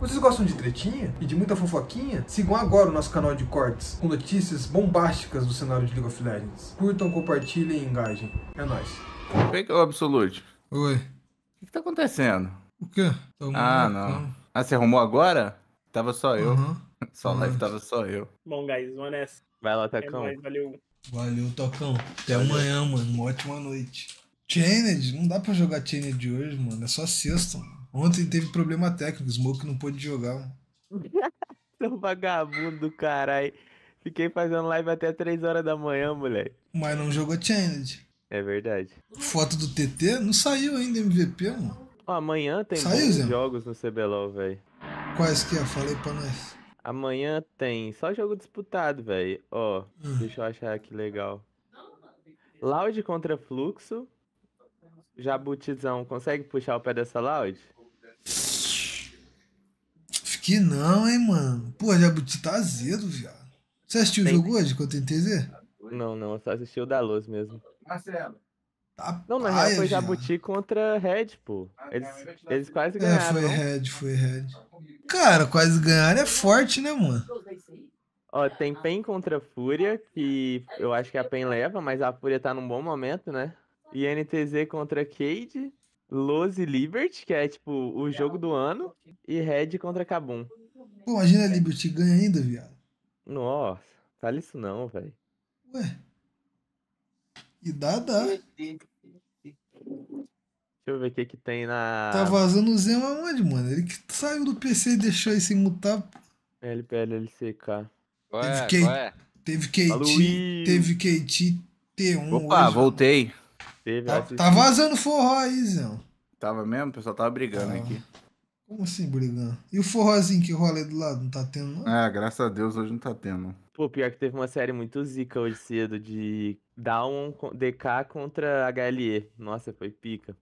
Vocês gostam de tretinha e de muita fofoquinha? Sigam agora o nosso canal de cortes com notícias bombásticas do cenário de League of Legends. Curtam, compartilhem e engajem. É nóis. Pega é o Absolute. Oi. O que tá acontecendo? O quê? Tô tá ah, não. Ah, você arrumou agora? Tava só eu. Uhum. Só live ah. tava só eu. Bom, guys, vamos nessa. Vai lá, tocão. É valeu. Valeu, Tocão. Até valeu. amanhã, mano. Uma ótima noite. Chained? Não dá pra jogar Chained hoje, mano. É só sexta, mano. Ontem teve problema técnico, o Smoke não pôde jogar. Seu vagabundo do caralho. Fiquei fazendo live até 3 horas da manhã, moleque. Mas não jogou Challenge. É verdade. Foto do TT? Não saiu ainda MVP, mano. Ó, amanhã tem saiu, jogos no CBLOL, velho. Quais que é? falei pra nós. Amanhã tem só jogo disputado, velho. Ó, hum. deixa eu achar aqui legal. Loud contra Fluxo. Jabutizão, consegue puxar o pé dessa Loud? que não, hein, mano. Pô, Jabuti tá azedo, viado. Você assistiu Tem... o jogo hoje, com eu TNTZ? dizer? Não, não, só assisti o da Luz mesmo. Marcelo. Tá não, na real foi Jabuti já. contra Red, pô. Ah, eles, é, eles quase é, ganharam. É, foi Red, foi Red. Cara, quase ganharam é forte, né, mano? Ó, tem Pen contra Fúria, que eu acho que a Pen leva, mas a Fúria tá num bom momento, né? E NTZ contra Cade. Lose Liberty, que é tipo o jogo do ano, e Red contra Cabum. Pô, imagina a Liberty ganha ainda, viado. Nossa, fala isso não, velho. Ué. E dá, dá. Deixa eu ver o que que tem na. Tá vazando o Zema aonde, mano? Ele que saiu do PC e deixou esse mutar. LPLLCK. Ué, teve, K... ué. teve KT, Falou, teve KT T1. Opa, hoje, voltei teve. Tá, tá vazando forró aí, Zé. Tava mesmo? O pessoal tava brigando aqui. Como assim brigando? E o forrozinho que rola aí do lado? Não tá tendo, não? É, graças a Deus hoje não tá tendo. Pô, pior que teve uma série muito zica hoje cedo de Down DK contra HLE. Nossa, foi pica.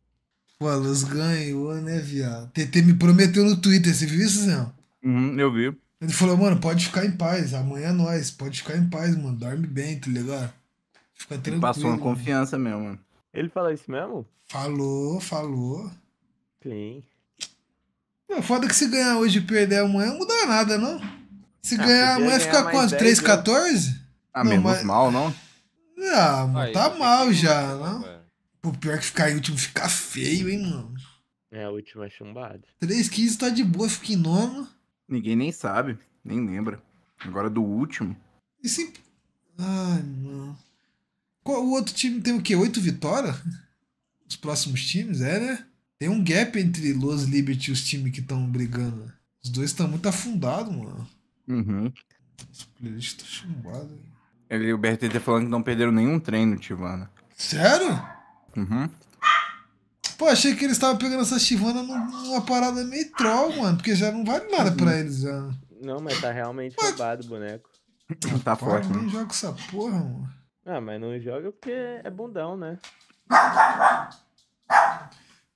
Pô, a Luz ganhou, né, viado? TT me prometeu no Twitter, você viu isso, Zé? Uhum, eu vi. Ele falou, mano, pode ficar em paz, amanhã é nós, pode ficar em paz, mano, dorme bem, tá ligado? Fica tranquilo. passou uma confiança mesmo, mano. Ele fala isso mesmo? Falou, falou. Sim. Não, é foda que se ganhar hoje e perder amanhã não muda nada, não. Se ah, ganhar amanhã fica quanto? 3, 14? Né? Ah, não, menos mas... mal, não? Ah, tá mal já, não? Né? Pô, pior que ficar em último fica feio, hein, mano. É, a última é chumbada. 3,15 tá de boa, fica em nono. Ninguém nem sabe, nem lembra. Agora do último. se... Ai, mano. O outro time tem o quê? Oito vitórias? Os próximos times, é, né? Tem um gap entre Los Liberty e os times que estão brigando. Os dois estão muito afundados, mano. Uhum. Os playlist estão chumbados. Ele, o BRT tá falando que não perderam nenhum treino, Tivana. Sério? Uhum. Pô, achei que eles estavam pegando essa Chivana numa parada meio troll, mano, porque já não vale nada pra uhum. eles já. Não, mas tá realmente roubado o boneco. Tá forte. mano. Né? nem joga essa porra, mano. Ah, mas não joga porque é bundão, né?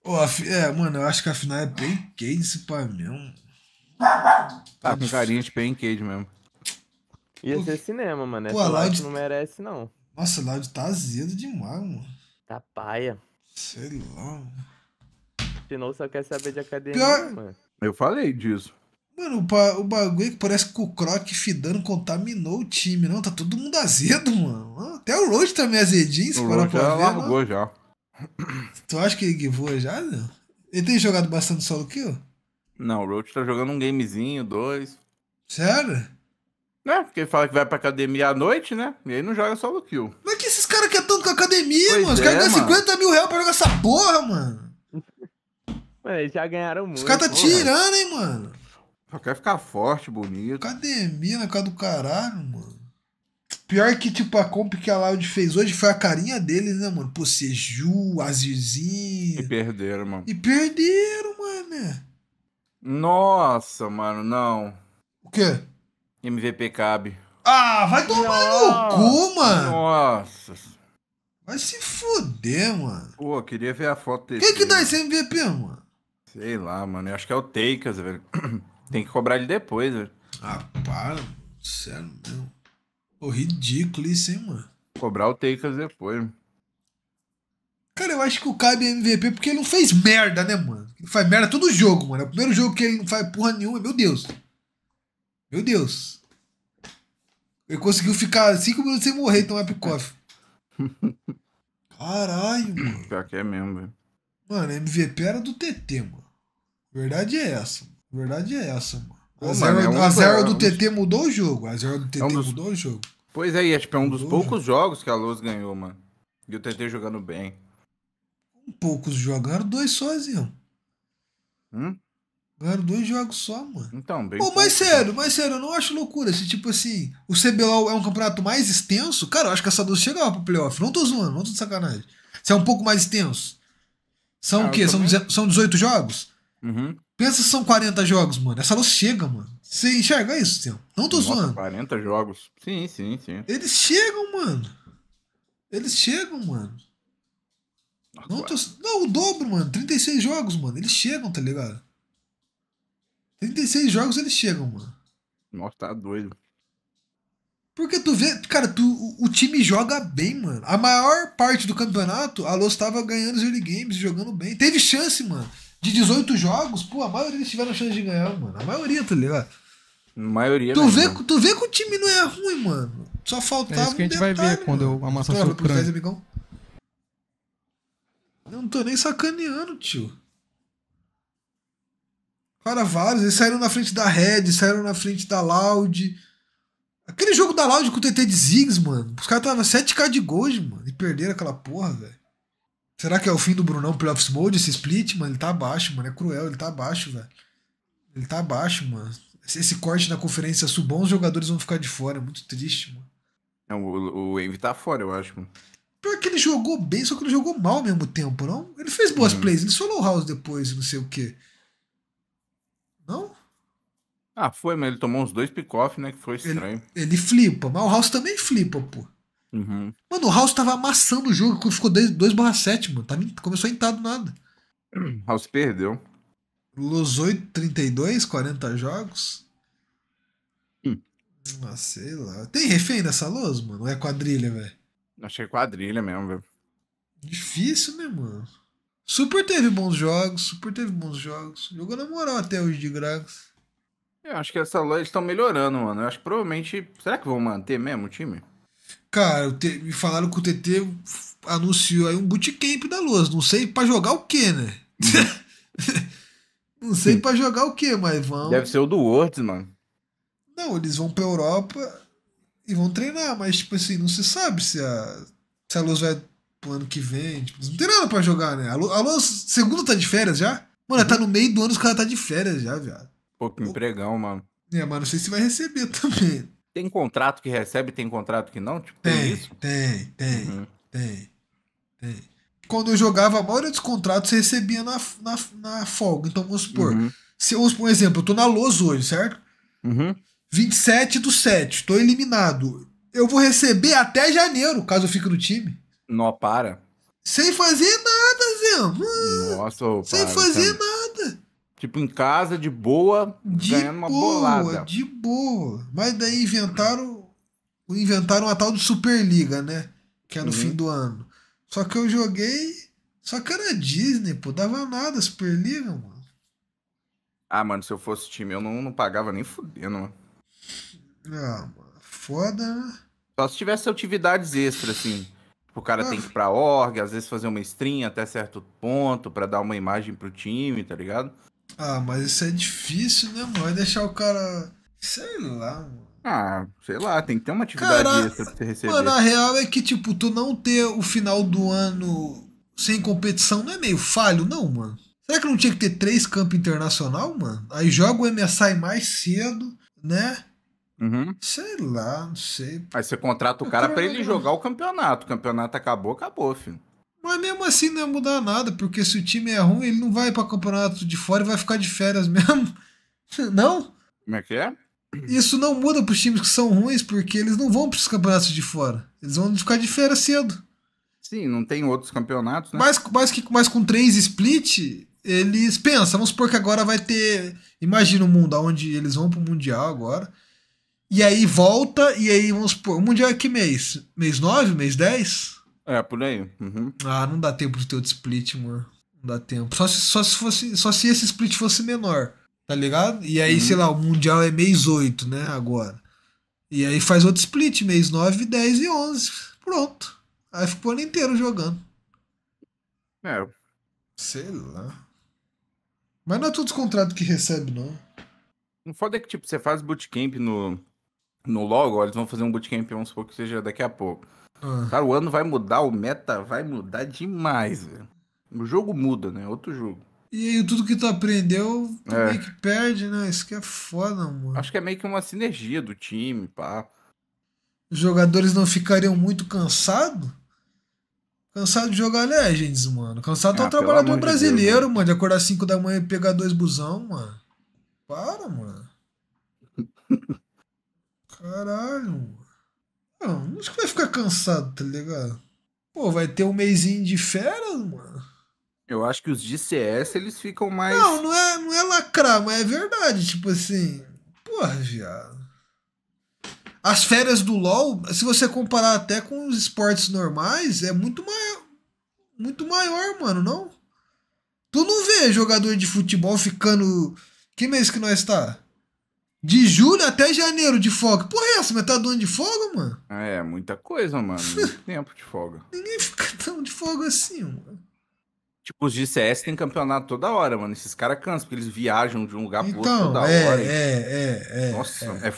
Oh, é, mano, eu acho que final é bem Cage esse pá mesmo. Tá com carinha de bem Cage mesmo. Ia ser cinema, mano. Pô, Essa Loud não merece, não. Nossa, o Loud tá azedo demais, mano. Tá paia. Sei lá, mano. não, só quer saber de academia, Pior... mano. Eu falei disso. Mano, o, o bagulho é que parece que o Croc fidando contaminou o time, não? Tá todo mundo azedo, mano. Até o Road tá meio é azedinho, se o parar pra já ver. largou já. Tu acha que ele voa já, não? Né? Ele tem jogado bastante solo kill? Não, o Roach tá jogando um gamezinho, dois. Sério? Né? Porque ele fala que vai pra academia à noite, né? E aí não joga solo kill. Mas que esses caras querem tanto com a academia, pois mano? Os é, caras ganham 50 mil reais pra jogar essa porra, mano. Mano, eles já ganharam muito. Os caras tá tirando, hein, mano. Só quer ficar forte, bonito. Academia na cara do caralho, mano. Pior que, tipo, a comp que a Loud fez hoje foi a carinha deles, né, mano? Pô, Seju, Azirzinho. E perderam, mano. E perderam, mano. Nossa, mano, não. O quê? MVP cabe. Ah, vai tomar no cu, mano. Nossa. Vai se foder, mano. Pô, queria ver a foto dele. Quem que dá esse MVP, mano? Sei lá, mano. Eu acho que é o Takers, velho. Tem que cobrar ele depois, velho. Ah, para. Sério mesmo. Pô, ridículo isso, hein, mano. Cobrar o Takers depois, mano. Cara, eu acho que o Cabe é MVP porque ele não fez merda, né, mano? Ele faz merda todo jogo, mano. É o primeiro jogo que ele não faz porra nenhuma, meu Deus. Meu Deus. Ele conseguiu ficar 5 minutos sem morrer e tomar pick Caralho, mano. Pior que é mesmo, velho. Mano, MVP era do TT, mano. verdade é essa verdade é essa, mano. a zero, mano, é um a zero do TT mudou o jogo. A zero do TT é um dos... mudou o jogo. Pois é, e é, tipo, é um dos poucos jogos que a Luz ganhou, mano. E o TT jogando bem. Poucos jogaram dois sozinho. Hum? Ganharam dois jogos só, mano. Então, bem. Pô, pouco, mas sério, né? mas sério, eu não acho loucura. Se, tipo assim, o CBLOL é um campeonato mais extenso, cara, eu acho que essa Luz chegava pro playoff. Não tô zoando, não tô de sacanagem. Se é um pouco mais extenso. São ah, o quê? São, são 18 jogos? Uhum. Pensa são 40 jogos, mano. Essa luz chega, mano. Você enxerga isso, Tempo? Não tô Nossa, zoando. 40 jogos. Sim, sim, sim. Eles chegam, mano. Eles chegam, mano. Não, tô... não, o dobro, mano. 36 jogos, mano. Eles chegam, tá ligado? 36 jogos eles chegam, mano. Nossa, tá doido. Porque tu vê, cara, tu, o, o, time joga bem, mano. A maior parte do campeonato, a Los tava ganhando os early games, jogando bem. Teve chance, mano de 18 jogos, pô, a maioria eles tiveram chance de ganhar, mano. A maioria, tá ligado? A maioria. Tu, vê, tu vê que o time não é ruim, mano. Só faltava. É isso que a gente detalhe, vai ver mano. quando eu amassar o crânio. Eu não tô nem sacaneando, tio. Cara, vários. Eles saíram na frente da Red, saíram na frente da Loud. Aquele jogo da Loud com o TT de Ziggs, mano. Os caras estavam 7k de gols, mano. E perderam aquela porra, velho. Será que é o fim do Brunão Playoffs Mode esse split? Mano, ele tá abaixo, mano. É cruel, ele tá abaixo, velho. Ele tá abaixo, mano. Esse corte na conferência subir, os jogadores vão ficar de fora. É muito triste, mano. É o, o tá fora, eu acho, mano. Pior que ele jogou bem, só que ele jogou mal ao mesmo tempo, não? Ele fez boas hum. plays, ele solou house depois, não sei o quê. Não? Ah, foi, mas ele tomou uns dois pick-off, né? Que foi estranho. Ele, ele flipa, mas o House também flipa, pô. Uhum. Mano, o House tava amassando o jogo, ficou 2/7, mano. Tá, começou a entrar do nada. House perdeu. Los 8, 32, 40 jogos. Hum. Ah, sei lá. Tem refém nessa Los, mano? Ou é quadrilha, velho? Achei é quadrilha mesmo, velho. Difícil, né, mano? Super teve bons jogos, Super teve bons jogos. Jogou na moral até hoje de graça. Eu acho que essa Los estão melhorando, mano. Eu acho que provavelmente. Será que vão manter mesmo o time? Cara, me falaram que o TT anunciou aí um bootcamp da Luz. Não sei para jogar o que, né? não sei para jogar o que, mas vão. Deve ser o do Worlds, mano. Não, eles vão pra Europa e vão treinar, mas, tipo assim, não se sabe se a, se a Luz vai pro ano que vem. Tipo, não tem nada pra jogar, né? A Luz, a Luz segunda tá de férias já? Mano, tá no meio do ano, os caras tá de férias já, viado. Pô, que empregão, mano. É, mas não sei se vai receber também. Tem contrato que recebe, tem contrato que não? Tipo, tem, tem, isso? tem, tem, uhum. tem, tem. Quando eu jogava, a maioria dos contratos você recebia na, na, na folga. Então vamos supor, uhum. se eu vamos um exemplo, eu tô na Los hoje, certo? Uhum. 27 do 7, tô eliminado. Eu vou receber até janeiro, caso eu fique no time. Não, para. Sem fazer nada, Zé. Nossa, Sem para, fazer tá- nada. Tipo, em casa, de boa, de ganhando uma boa, bolada. De boa. Mas daí inventaram, inventaram a tal de Superliga, né? Que é no uhum. fim do ano. Só que eu joguei. Só que era Disney, pô. Dava nada Superliga, mano. Ah, mano, se eu fosse time, eu não, não pagava nem fudendo, mano. Ah, mano. Foda, né? Só se tivesse atividades extras, assim. O cara ah, tem que ir pra org, às vezes fazer uma string até certo ponto para dar uma imagem pro time, tá ligado? Ah, mas isso é difícil, né, mano? Vai deixar o cara. Sei lá, mano. Ah, sei lá, tem que ter uma atividade cara, extra pra você receber. Mano, a real é que, tipo, tu não ter o final do ano sem competição não é meio falho, não, mano. Será que não tinha que ter três campos internacional, mano? Aí joga o MSI mais cedo, né? Uhum. Sei lá, não sei. Aí você contrata o cara para ele jogar o campeonato. O campeonato acabou, acabou, filho. Mas mesmo assim não ia mudar nada, porque se o time é ruim, ele não vai para campeonato de fora e vai ficar de férias mesmo. Não? Como é que é? Isso não muda para os times que são ruins, porque eles não vão para os campeonatos de fora. Eles vão ficar de férias cedo. Sim, não tem outros campeonatos, né? Mas, mas, que, mas com três split, eles pensam, vamos supor que agora vai ter. Imagina o mundo onde eles vão pro Mundial agora. E aí volta, e aí vamos supor, o Mundial é que mês? Mês 9, mês 10? É, por aí. Uhum. Ah, não dá tempo de ter outro split, amor. Não dá tempo. Só se, só se, fosse, só se esse split fosse menor, tá ligado? E aí, uhum. sei lá, o Mundial é mês 8, né? Agora. E aí faz outro split, mês 9, 10 e 11. Pronto. Aí fica o ano inteiro jogando. É. Sei lá. Mas não é todos os contratos que recebe, não. Não foda é que, tipo, você faz bootcamp no, no logo, ó, eles vão fazer um bootcamp, vamos supor que seja daqui a pouco. Ah. Cara, o ano vai mudar, o meta vai mudar demais, velho. O jogo muda, né? Outro jogo. E aí tudo que tu aprendeu, tu é. meio que perde, né? Isso que é foda, mano. Acho que é meio que uma sinergia do time, pá. Os jogadores não ficariam muito cansados? Cansado de jogar Legends, mano. Cansado é ah, tá um trabalhador brasileiro, né? mano. De acordar 5 da manhã e pegar dois busão, mano. Para, mano. Caralho, mano. Não, acho que vai ficar cansado, tá ligado? Pô, vai ter um mêsinho de férias, mano. Eu acho que os de CS eles ficam mais. Não, não é, não é lacrar, mas é verdade. Tipo assim. Porra, viado. As férias do LoL, se você comparar até com os esportes normais, é muito maior. Muito maior, mano, não? Tu não vê jogador de futebol ficando. Que mês que nós tá? De julho até janeiro de folga. Porra, é essa? Metade tá do ano de folga, mano? É, muita coisa, mano. Muito tempo de folga. Ninguém fica tão de folga assim, mano. Tipo, os de CS tem campeonato toda hora, mano. Esses caras cansam, porque eles viajam de um lugar então, pro outro então, toda é, hora. É, é, é. Nossa, é. é.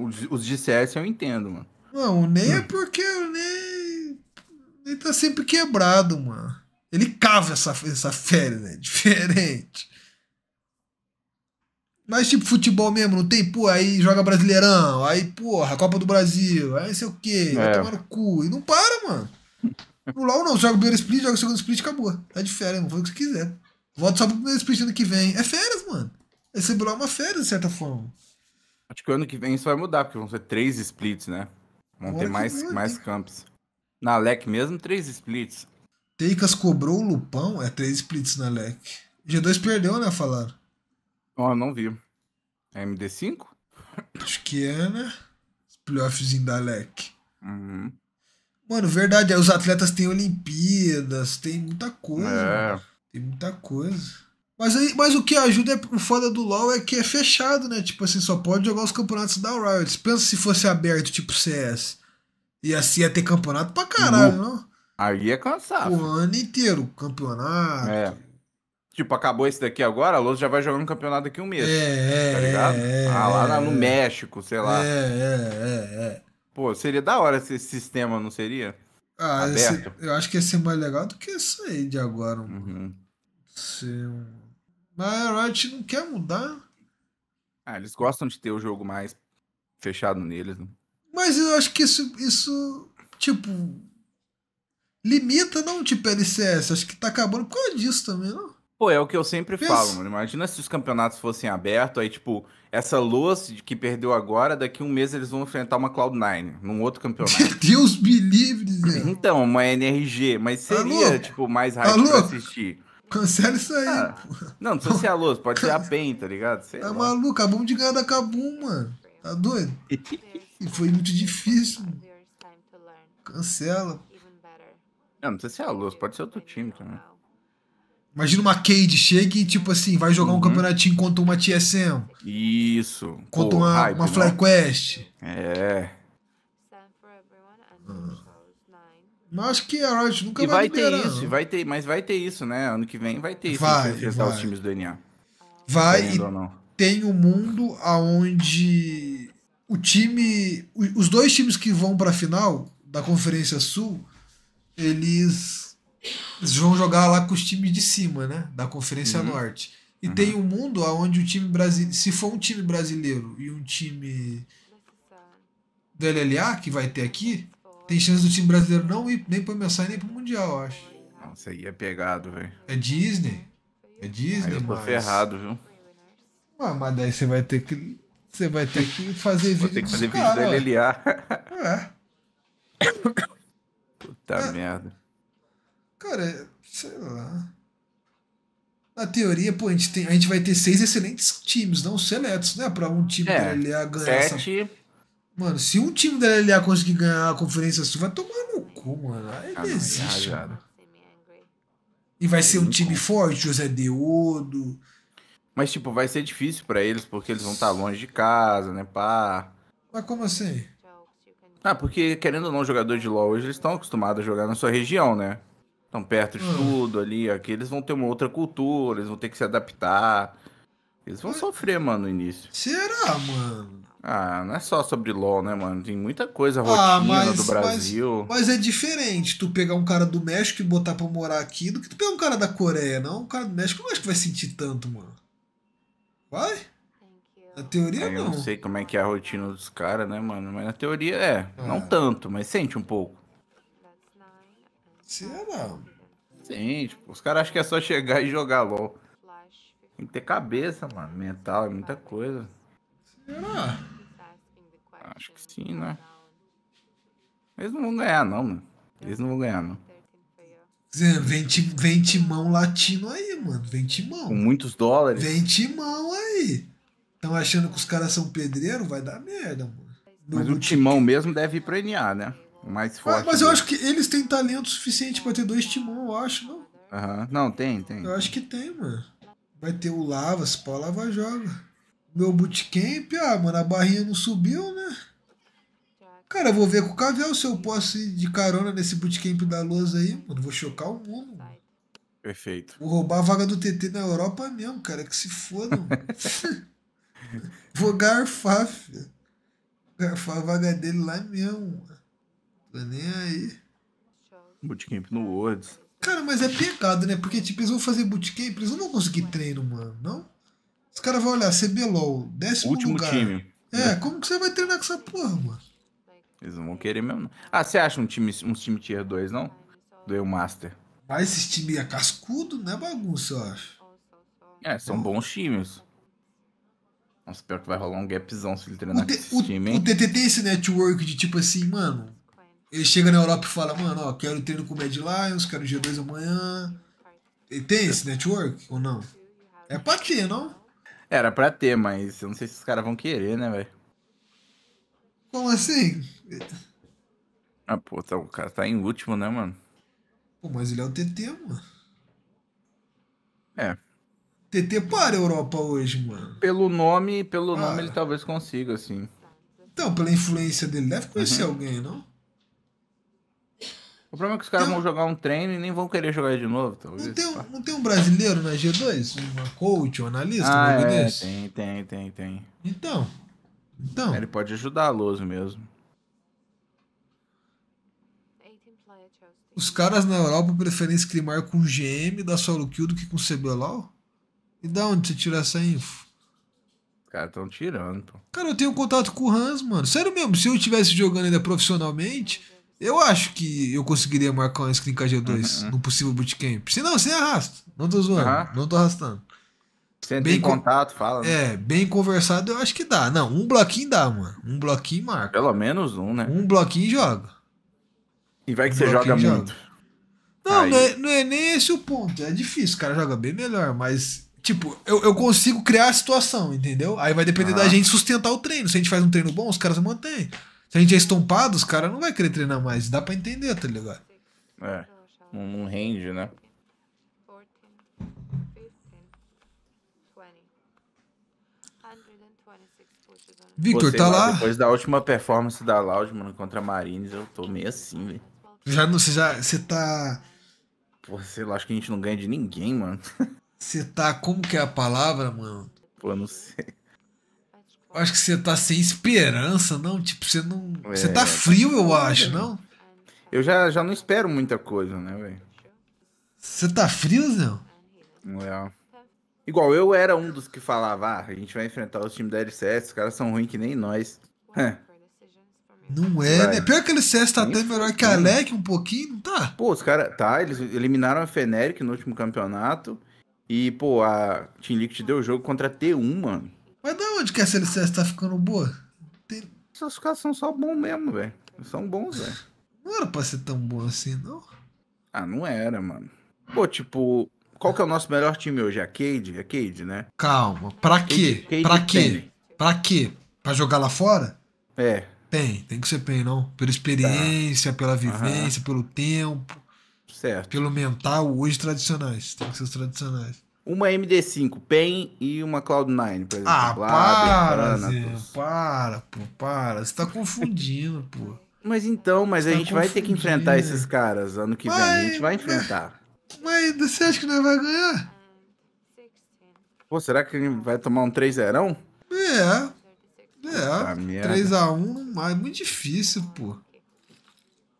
Os, os de CS eu entendo, mano. Não, o Ney é hum. é porque o Ney. Ele tá sempre quebrado, mano. Ele cava essa, essa férias, né? Diferente. Mas, tipo, futebol mesmo, não tem, pô, aí joga Brasileirão, aí, porra, Copa do Brasil, aí sei o quê, vai é. tomar no cu. E não para, mano. No LOL não, joga o primeiro split, joga o segundo split, acabou. Tá de férias, mano, faz o que você quiser. Volta só pro primeiro split ano que vem. É férias, mano. Esse LOL é uma férias, de certa forma. Acho que o ano que vem isso vai mudar, porque vão ser três splits, né? Vão Agora ter mais, vem, mais campos. Na LEC mesmo, três splits. Teicas cobrou o Lupão, é três splits na LEC. G2 perdeu, né, falaram. Ó, oh, não vi. É MD5? Acho que é, né? Os playoffs em Dalek. Uhum. Mano, verdade, é, os atletas têm Olimpíadas, tem muita coisa. É. Mano. Tem muita coisa. Mas, aí, mas o que ajuda é o foda do LoL é que é fechado, né? Tipo assim, só pode jogar os campeonatos da Riot. Pensa se fosse aberto, tipo CS. E assim ia ter campeonato pra caralho, uhum. não? Aí é cansado. O ano inteiro, campeonato. É. Tipo, acabou esse daqui agora, a Lousa já vai jogar um campeonato daqui um mês. É, é tá ligado? É, ah, lá é, no México, sei lá. É, é, é, é. Pô, seria da hora esse sistema, não seria? Ah, esse, eu acho que ia ser mais legal do que isso aí de agora, mano. Uhum. Ser um... Mas a Riot não quer mudar. Ah, eles gostam de ter o jogo mais fechado neles, né? Mas eu acho que isso, isso tipo, limita não, tipo, LCS. Acho que tá acabando por causa disso também, não? Pô, é o que eu sempre falo, mano. Imagina se os campeonatos fossem abertos, aí, tipo, essa luz que perdeu agora, daqui um mês eles vão enfrentar uma Cloud9 num outro campeonato. Deus me livre, né? Então, uma NRG, mas tá seria, Alô? tipo, mais tá hype Alô? pra assistir. Cancela isso aí. Ah, não, não precisa ser a luz, pode ser a PEN, tá ligado? Sei tá lá. maluco, acabamos de ganhar da Kabum, mano. Tá doido? e foi muito difícil. Cancela. Não, não precisa ser a luz, pode ser outro time também. Imagina uma Cade chega e, tipo assim, vai jogar uhum. um campeonatinho contra uma TSM. Isso. Contra Pô, uma, uma né? Fly É. Mas ah. acho que é, a Riot nunca e vai, vai ter né? isso, vai ter, mas vai ter isso, né? Ano que vem vai ter isso. Vai, vai. os times do NA. Vai e tem o um mundo aonde o time, os dois times que vão para a final da Conferência Sul, eles eles vão jogar lá com os times de cima, né? Da Conferência uhum. Norte. E uhum. tem um mundo onde o time brasileiro. Se for um time brasileiro e um time do LLA que vai ter aqui, tem chance do time brasileiro não ir nem pra mensagem nem pro Mundial, eu acho. Nossa, aí é pegado, velho. É Disney. É Disney, aí eu tô mas... ferrado, viu? Ah, mas daí você vai ter que. Você vai ter que fazer vídeo. Vou ter que fazer cara, vídeo do LLA. É. Puta é. merda. Cara, sei lá. Na teoria, pô, a gente, tem, a gente vai ter seis excelentes times, não seletos, né? Pra um time é, da LLA ganhar sete... essa... Mano, se um time da LLA conseguir ganhar a Conferência Sul, vai tomar no cu, mano. Aí ah, desiste. Não, já. E vai ser um time forte, José Deodo. Mas, tipo, vai ser difícil pra eles, porque eles vão estar tá longe de casa, né, pá. Mas como assim? Ah, porque, querendo ou não, jogador de LoL hoje, eles estão acostumados a jogar na sua região, né? estão perto de hum. tudo ali. Aqui eles vão ter uma outra cultura, eles vão ter que se adaptar. Eles vão Mas... sofrer, mano, no início. Será, mano? Ah, não é só sobre LOL, né, mano? Tem muita coisa ah, rotina mas, do Brasil. Mas, mas, é diferente tu pegar um cara do México e botar pra morar aqui do que tu pegar um cara da Coreia, não? Um cara do México não acho que vai sentir tanto, mano. Vai? Na teoria, não. Eu não sei como é que é a rotina dos caras, né, mano? Mas na teoria, é. Não é. tanto, mas sente um pouco. Será? Sim, tipo, os caras acham que é só chegar e jogar LOL. Tem que ter cabeça, mano, mental, é muita coisa. Será? Acho que sim, né? Eles não vão ganhar, não, mano. Eles não vão ganhar, não. Vem, vem timão latino aí, mano. Vem timão. Com muitos dólares. Vem timão aí. Estão achando que os caras são pedreiro? Vai dar merda, mano. No Mas o timão mesmo deve ir pra NA, né? mais forte. mas eu acho que eles têm talento suficiente para ter dois timão, eu acho, não? Aham. Uhum. Não, tem, tem. Eu acho que tem, mano. Vai ter o Lava, se pau, Lava joga. Meu bootcamp, ah, mano, a barrinha não subiu, né? Cara, eu vou ver com o Cavel se eu posso ir de carona nesse bootcamp da Lousa aí, mano. Vou chocar o mundo. Perfeito. Vou roubar a vaga do TT na Europa mesmo, cara. Que se foda, Vou garfar, filho. Garfar a vaga dele lá mesmo. Tô tá nem aí. Bootcamp no Words. Cara, mas é pecado, né? Porque, tipo, eles vão fazer bootcamp, eles não vão conseguir treino, mano, não? Os caras vão olhar, CBLOL, décimo Último lugar. time. É, é, como que você vai treinar com essa porra, mano? Eles não vão querer mesmo. Ah, você acha um time, uns time tier 2, não? Do EU Master. Mas ah, esses times é cascudo, não é bagunça, eu acho. É, são bons times. Nossa, pior que vai rolar um gapzão se ele treinar o com esse time, hein? O TT tem esse network de tipo assim, mano, ele chega na Europa e fala, mano, ó, quero treino com o Mad Lions, quero G2 amanhã. E tem esse network ou não? É pra ter, não? Era pra ter, mas eu não sei se os caras vão querer, né, velho? Como assim? Ah, pô, tá, o cara tá em último, né, mano? Pô, mas ele é o TT, mano. É. TT para a Europa hoje, mano. Pelo nome, pelo ah. nome ele talvez consiga, assim. Então, pela influência dele, deve conhecer uhum. alguém, não? O problema é que os caras tem... vão jogar um treino e nem vão querer jogar de novo, tá Não tem, um, não tem um brasileiro na G2? Um coach, um analista? Ah, é, tem, tem, tem, tem. Então, então. Ele pode ajudar a Loso mesmo. Os caras na Europa preferem scrimar com GM da solo kill do que com CBLOL? E da onde você tira essa info? Cara, estão tirando. Pô. Cara, eu tenho contato com o Hans, mano. Sério mesmo, se eu estivesse jogando ainda profissionalmente, eu acho que eu conseguiria marcar um Screen KG2 no possível bootcamp. Se não, sem arrasto. Não tô zoando. Não tô arrastando. Você entra bem em contato, fala. Né? É, né? bem conversado eu acho que dá. Não, um bloquinho dá, mano. Um bloquinho marca. Pelo menos um, né? Um bloquinho joga. E vai que um você joga, joga, muito. Não, não é, não é, nem esse o ponto. É difícil, o cara joga bem melhor, mas. Tipo, eu, eu consigo criar a situação, entendeu? Aí vai depender da gente sustentar o treino. Se a gente faz um treino bom, os caras mantêm. Se a gente é estompado, os caras não vai querer treinar mais. Dá pra entender, tá ligado? É. Não, não rende, né? Victor, tá lá? Depois da última performance da Loud, mano, contra a Marines, eu tô meio assim, velho. Já não, você já, você tá... Pô, sei lá, acho que a gente não ganha de ninguém, mano. Você tá, como que é a palavra, mano? Pô, eu não sei acho que você tá sem esperança, não? Tipo, você não. Tá é, você tá frio, eu acho, não? Eu já, já não espero muita coisa, né, velho? Você tá frio, Zé? Não é. Igual eu era um dos que falava, ah, a gente vai enfrentar os times da LCS, os caras são ruins que nem nós. É. Não é, vai. né? Pior que a LCS tá até melhor que a LEC um pouquinho, não tá? Pô, os caras, tá, eles eliminaram a Feneric no último campeonato. E, pô, a Team Liquid deu o jogo contra a T1, mano. Mas da onde que essa licença tá ficando boa? Tem... caras são só bons mesmo, velho. São bons, velho. Não era pra ser tão bom assim, não? Ah, não era, mano. Pô, tipo, qual que é o nosso melhor time hoje? A Cade? A é Cade, né? Calma. Pra quê? Cade, Cade pra quê? Pra quê? Pra jogar lá fora? É. Tem, tem que ser PEN, não? Pela experiência, tá. pela vivência, pelo tempo. Certo. Pelo mental, hoje tradicionais. Tem que ser os tradicionais uma MD5 PEN e uma Cloud9, por exemplo. Ah, para, Zé, para, pô, para. Você tá confundindo, pô. Mas então, mas a tá gente vai ter que enfrentar esses caras ano que mas, vem. A gente vai enfrentar. Mas você acha que nós vai ganhar? Pô, será que vai tomar um 3-0? É. É. 3x1 é muito difícil, pô.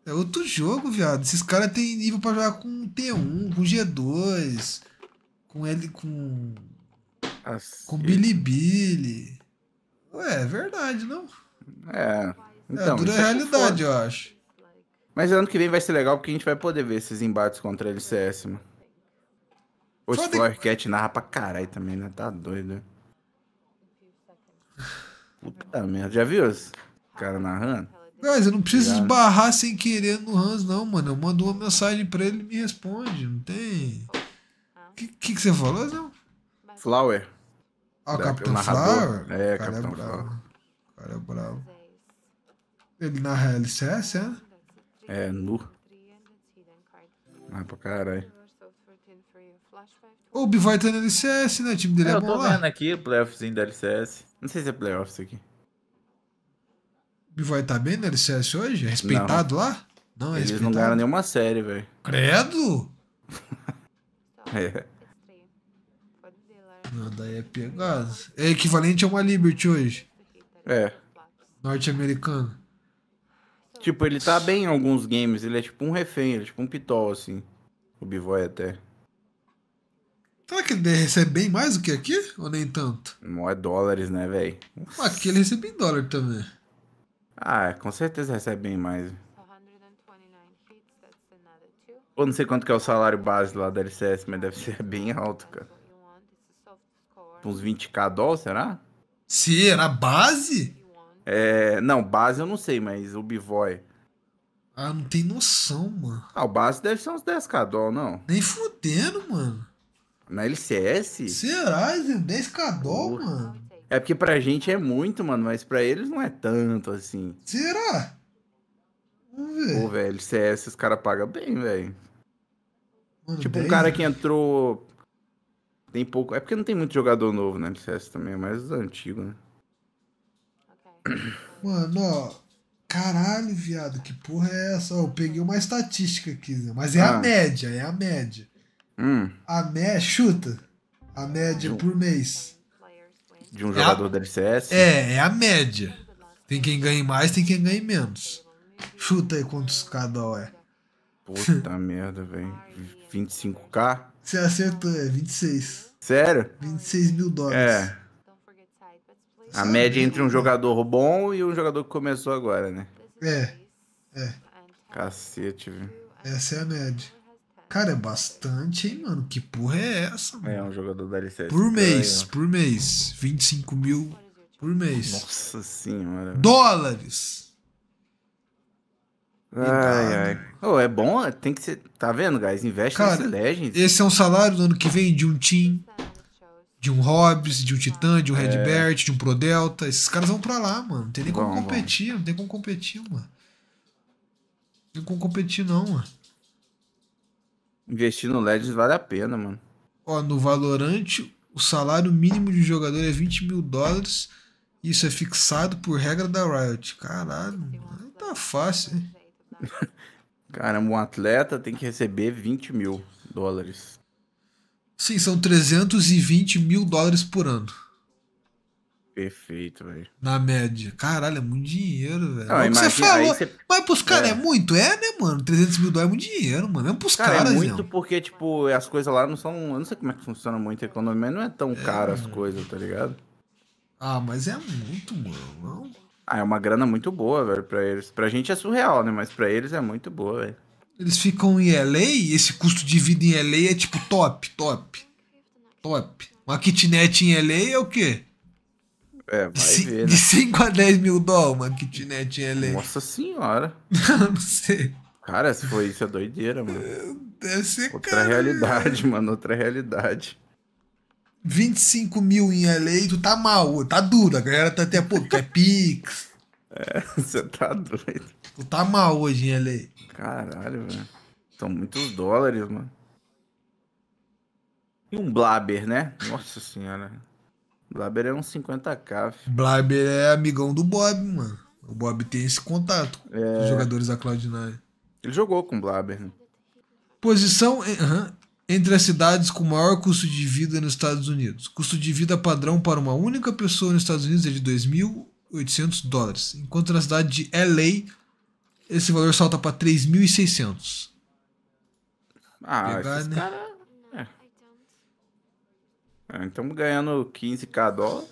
É outro jogo, viado. Esses caras têm nível pra jogar com T1, com G2 com ele com. Ah, com Bilibili. Ué, é verdade, não? É. Então, é dura é realidade, eu acho. Mas ano que vem vai ser legal porque a gente vai poder ver esses embates contra ele LCS, mano. O Flower Cat narra pra caralho também, né? Tá doido. Né? Puta merda. Já viu os cara narrando? Mas eu não preciso esbarrar sem querer no Hans, não, mano. Eu mando uma mensagem pra ele e me responde. Não tem. O que, que, você falou, Zé? Flower. Ah, o Capitão Flower? É, o cara é Capitão é bravo. Flower. O cara é bravo. É Ele narra LCS, é? É, nu. Ah, pra caralho. O Bivai tá na LCS, né? O time dele é, é bom lá. Eu tô vendo aqui o playoffzinho da LCS. Não sei se é playoffs aqui. O Bivoy tá bem na LCS hoje? É respeitado não. lá? Não, é Eles respeitado. não ganharam nenhuma série, velho. Credo! É. Não, daí é pegado. É equivalente a uma Liberty hoje. É. Norte-americano. Tipo, ele tá bem em alguns games. Ele é tipo um refém, ele é tipo um pitol, assim. O Bivoy até. Será que ele recebe bem mais do que aqui? Ou nem tanto? Não é dólares, né, velho? Aqui ele recebe em dólar também. Ah, com certeza recebe bem mais. Eu não sei quanto que é o salário base lá da LCS, mas deve ser bem alto, cara. Uns 20k dólar, será? Se base? É, não, base eu não sei, mas o Bivoy. Ah, não tem noção, mano. Ah, o base deve ser uns 10k dólar, não? Nem fudendo, mano. Na LCS? Será? 10k dólar, mano. É porque pra gente é muito, mano, mas pra eles não é tanto assim. Será? Pô, velho, CS os caras pagam bem, velho. Tipo, um cara que entrou. Tem pouco. É porque não tem muito jogador novo, né? CS também, é mais antigo, né? Mano, ó. Caralho, viado, que porra é essa? Eu peguei uma estatística aqui, né? mas é ah. a média, é a média. Hum. A média, chuta, a média um, por mês. De um é jogador a, da LCS? É, é a média. Tem quem ganhe mais, tem quem ganhe menos. Chuta aí quantos K da é. Puta merda, velho. 25k? Você acertou, é 26. Sério? 26 mil dólares. É. A média entre um jogador bom e um jogador que começou agora, né? É. É. Cacete, velho. Essa é a média. Cara, é bastante, hein, mano? Que porra é essa, mano? É, um jogador da LCS. Por mês, por mês. 25 mil por mês. Nossa senhora. Véio. Dólares! Ai, ai. Oh, é bom, tem que ser. Tá vendo, guys? Investe Cara, nesse Legends. Esse é um salário no ano que vem de um Team, de um Hobbs, de um Titã, de um é. Redbert, de um Pro Delta. Esses caras vão pra lá, mano. Não tem nem bom, como competir, bom. não tem como competir, mano. Não tem como competir, não, mano. Investir no Legends vale a pena, mano. Ó, no Valorant, o salário mínimo de um jogador é 20 mil dólares. Isso é fixado por regra da Riot. Caralho, mano. tá fácil, hein? Caramba, um atleta tem que receber 20 mil dólares. Sim, são 320 mil dólares por ano. Perfeito, velho. Na média. Caralho, é muito dinheiro, velho. É você falou. Cê... Mas pros é. caras é. é. muito? É, né, mano? 300 mil dólares é muito dinheiro, mano. É pros cara, é caras, É muito não. porque, tipo, as coisas lá não são. Eu não sei como é que funciona muito a economia, não é tão é, caro as coisas, tá ligado? Ah, mas é muito, mano. Ah, é uma grana muito boa, velho, pra eles. Pra gente é surreal, né? Mas pra eles é muito boa, velho. Eles ficam em LA e esse custo de vida em LA é tipo top, top. Top. Uma kitnet em LA é o quê? É, vai de, ver, né? de 5 a 10 mil dólares uma kitnet em LA. Nossa senhora. não sei. Cara, se foi isso é doideira, mano. Deve ser, Outra cara. Né? realidade, mano, outra realidade. 25 mil em LA, tu tá mal, tá duro. A galera tá até, pô, tu é Pix. É, você tá doido. Tu tá mal hoje em LA. Caralho, velho. São muitos dólares, mano. E um Blaber, né? Nossa senhora. Blaber é uns 50k. Filho. Blaber é amigão do Bob, mano. O Bob tem esse contato é... com os jogadores da Cloud9. Ele jogou com o Blaber, né? Posição. Uhum entre as cidades com maior custo de vida nos Estados Unidos. Custo de vida padrão para uma única pessoa nos Estados Unidos é de 2.800 dólares, enquanto na cidade de LA esse valor salta para 3.600. Ah, Pegar, esses né? cara... É. É, então ganhando 15k dólar.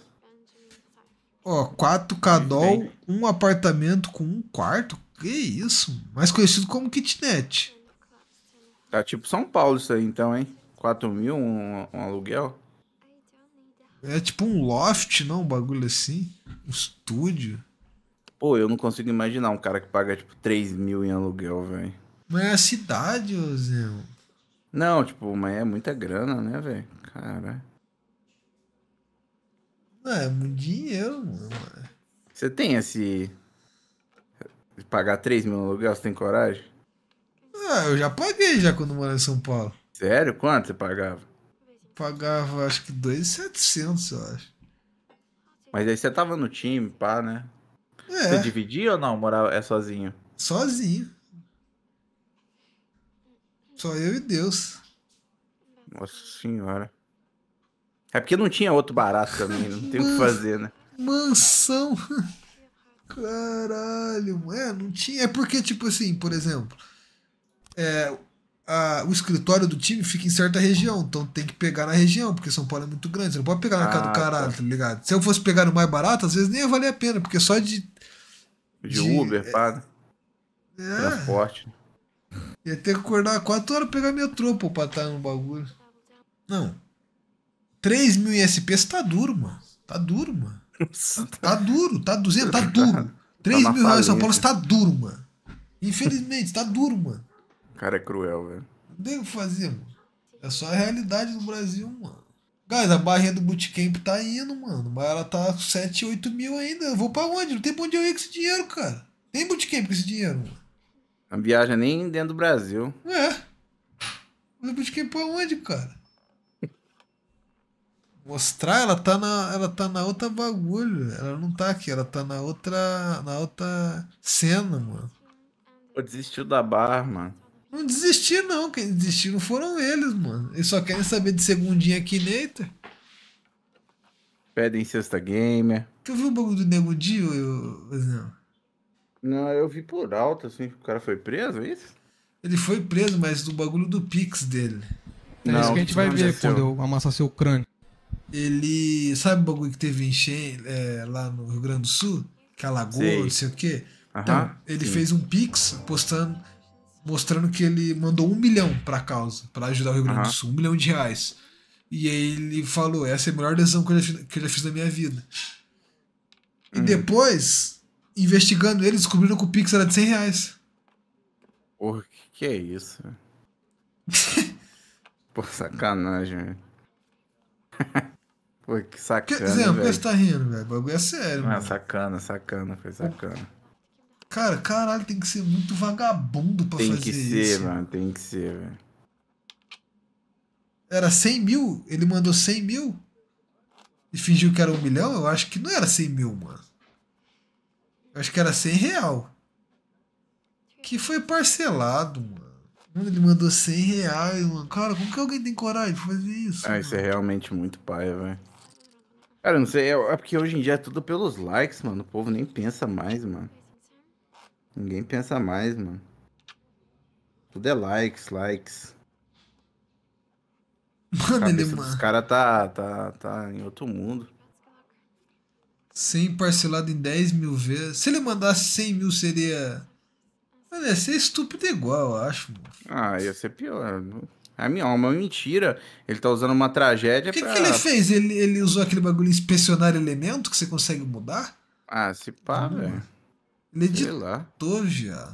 Ó, 4k dólar, um apartamento com um quarto. Que isso? Mais conhecido como kitnet. Tá tipo São Paulo isso aí, então, hein? 4 mil um, um aluguel? É tipo um loft, não? Um bagulho assim? Um estúdio? Pô, eu não consigo imaginar um cara que paga tipo 3 mil em aluguel, velho. Mas é a cidade, ô Zé. Não, tipo, mas é muita grana, né, velho? Caralho. É, muito dinheiro, mano. Você tem esse. Pagar 3 mil no aluguel, você tem coragem? Ah, eu já paguei já quando morava em São Paulo. Sério? Quanto você pagava? Pagava acho que 2,700, eu acho. Mas aí você tava no time, pá, né? É. Você dividia ou não? Morava é sozinho? Sozinho. Só eu e Deus. Nossa senhora. É porque não tinha outro barato também, não tem o que fazer, né? Mansão. Caralho, é? não tinha. É porque, tipo assim, por exemplo, é, a, o escritório do time fica em certa região, então tem que pegar na região, porque São Paulo é muito grande, você não pode pegar na ah, casa do ah, tá. caralho, tá. tá ligado? Se eu fosse pegar no mais barato, às vezes nem ia valer a pena, porque só de. De, de Uber, é, pá. Né? É, transporte. Ia ter que acordar 4 horas pegar metrô, tropo pra estar tá no bagulho. Não. 3 mil ISP tá duro, mano. Tá duro, mano. Tá duro, tá 200, tá, tá duro. 3 tá mil reais em São Paulo tá duro, mano. Infelizmente, tá duro, mano cara é cruel, velho. Não tem o que fazer, mano. É só a realidade do Brasil, mano. Guys, a barrinha do bootcamp tá indo, mano. Mas ela tá com 7, 8 mil ainda. Eu vou pra onde? Não tem pra onde eu ir com esse dinheiro, cara. Tem bootcamp com esse dinheiro, mano. Não viaja nem dentro do Brasil. É. Mas bootcamp pra onde, cara? Mostrar, ela tá na, ela tá na outra bagulho. Ela não tá aqui, ela tá na outra, na outra cena, mano. Pô, desistiu da barra, mano. Não desistir, não. Quem desistiu não foram eles, mano. Eles só querem saber de segundinha aqui, Neita. Pedem sexta gamer. Tu viu o bagulho do Nego Dio, eu... não? Não, eu vi por alto, assim, que o cara foi preso, é isso? Ele foi preso, mas do bagulho do Pix dele. É não, isso que a gente vai ver quando eu amassar seu crânio. Ele. Sabe o bagulho que teve enchente é, lá no Rio Grande do Sul? Que alagou, não sei o quê? Aham, então, ele sim. fez um Pix postando mostrando que ele mandou um milhão para a causa, para ajudar o Rio Grande do Sul, um milhão de reais. E aí ele falou: essa é a melhor decisão que eu já, que eu já fiz na minha vida. E hum. depois, investigando ele, descobriram que o Pix era de 100 reais. Porra, que, que é isso? Pô, sacanagem, Pô, que sacana. Quer dizer, por é que você tá rindo, velho? O bagulho é sério, mano. sacana, sacana, foi sacana. Cara, caralho, tem que ser muito vagabundo pra tem fazer isso. Tem que ser, isso. mano, tem que ser, velho. Era 100 mil? Ele mandou 100 mil? E fingiu que era um milhão? Eu acho que não era 100 mil, mano. Eu acho que era 100 real. Que foi parcelado, mano. Mano, ele mandou 100 reais, mano. Cara, como que alguém tem coragem de fazer isso? Ah, mano? isso é realmente muito paia, velho. Cara, não sei, é, é porque hoje em dia é tudo pelos likes, mano. O povo nem pensa mais, mano. Ninguém pensa mais, mano. Tudo é likes, likes. Mano, ele, mano. Os caras tá, tá, tá em outro mundo. 100 parcelado em 10 mil vezes. Se ele mandasse 100 mil, seria. Mano, ia ser estúpido igual, eu acho. Mano. Ah, ia ser pior. A minha alma é uma mentira. Ele tá usando uma tragédia O que, pra... que ele fez? Ele, ele usou aquele bagulho inspecionar elemento que você consegue mudar? Ah, se pá, ah, velho. Ineditor, Sei lá. já.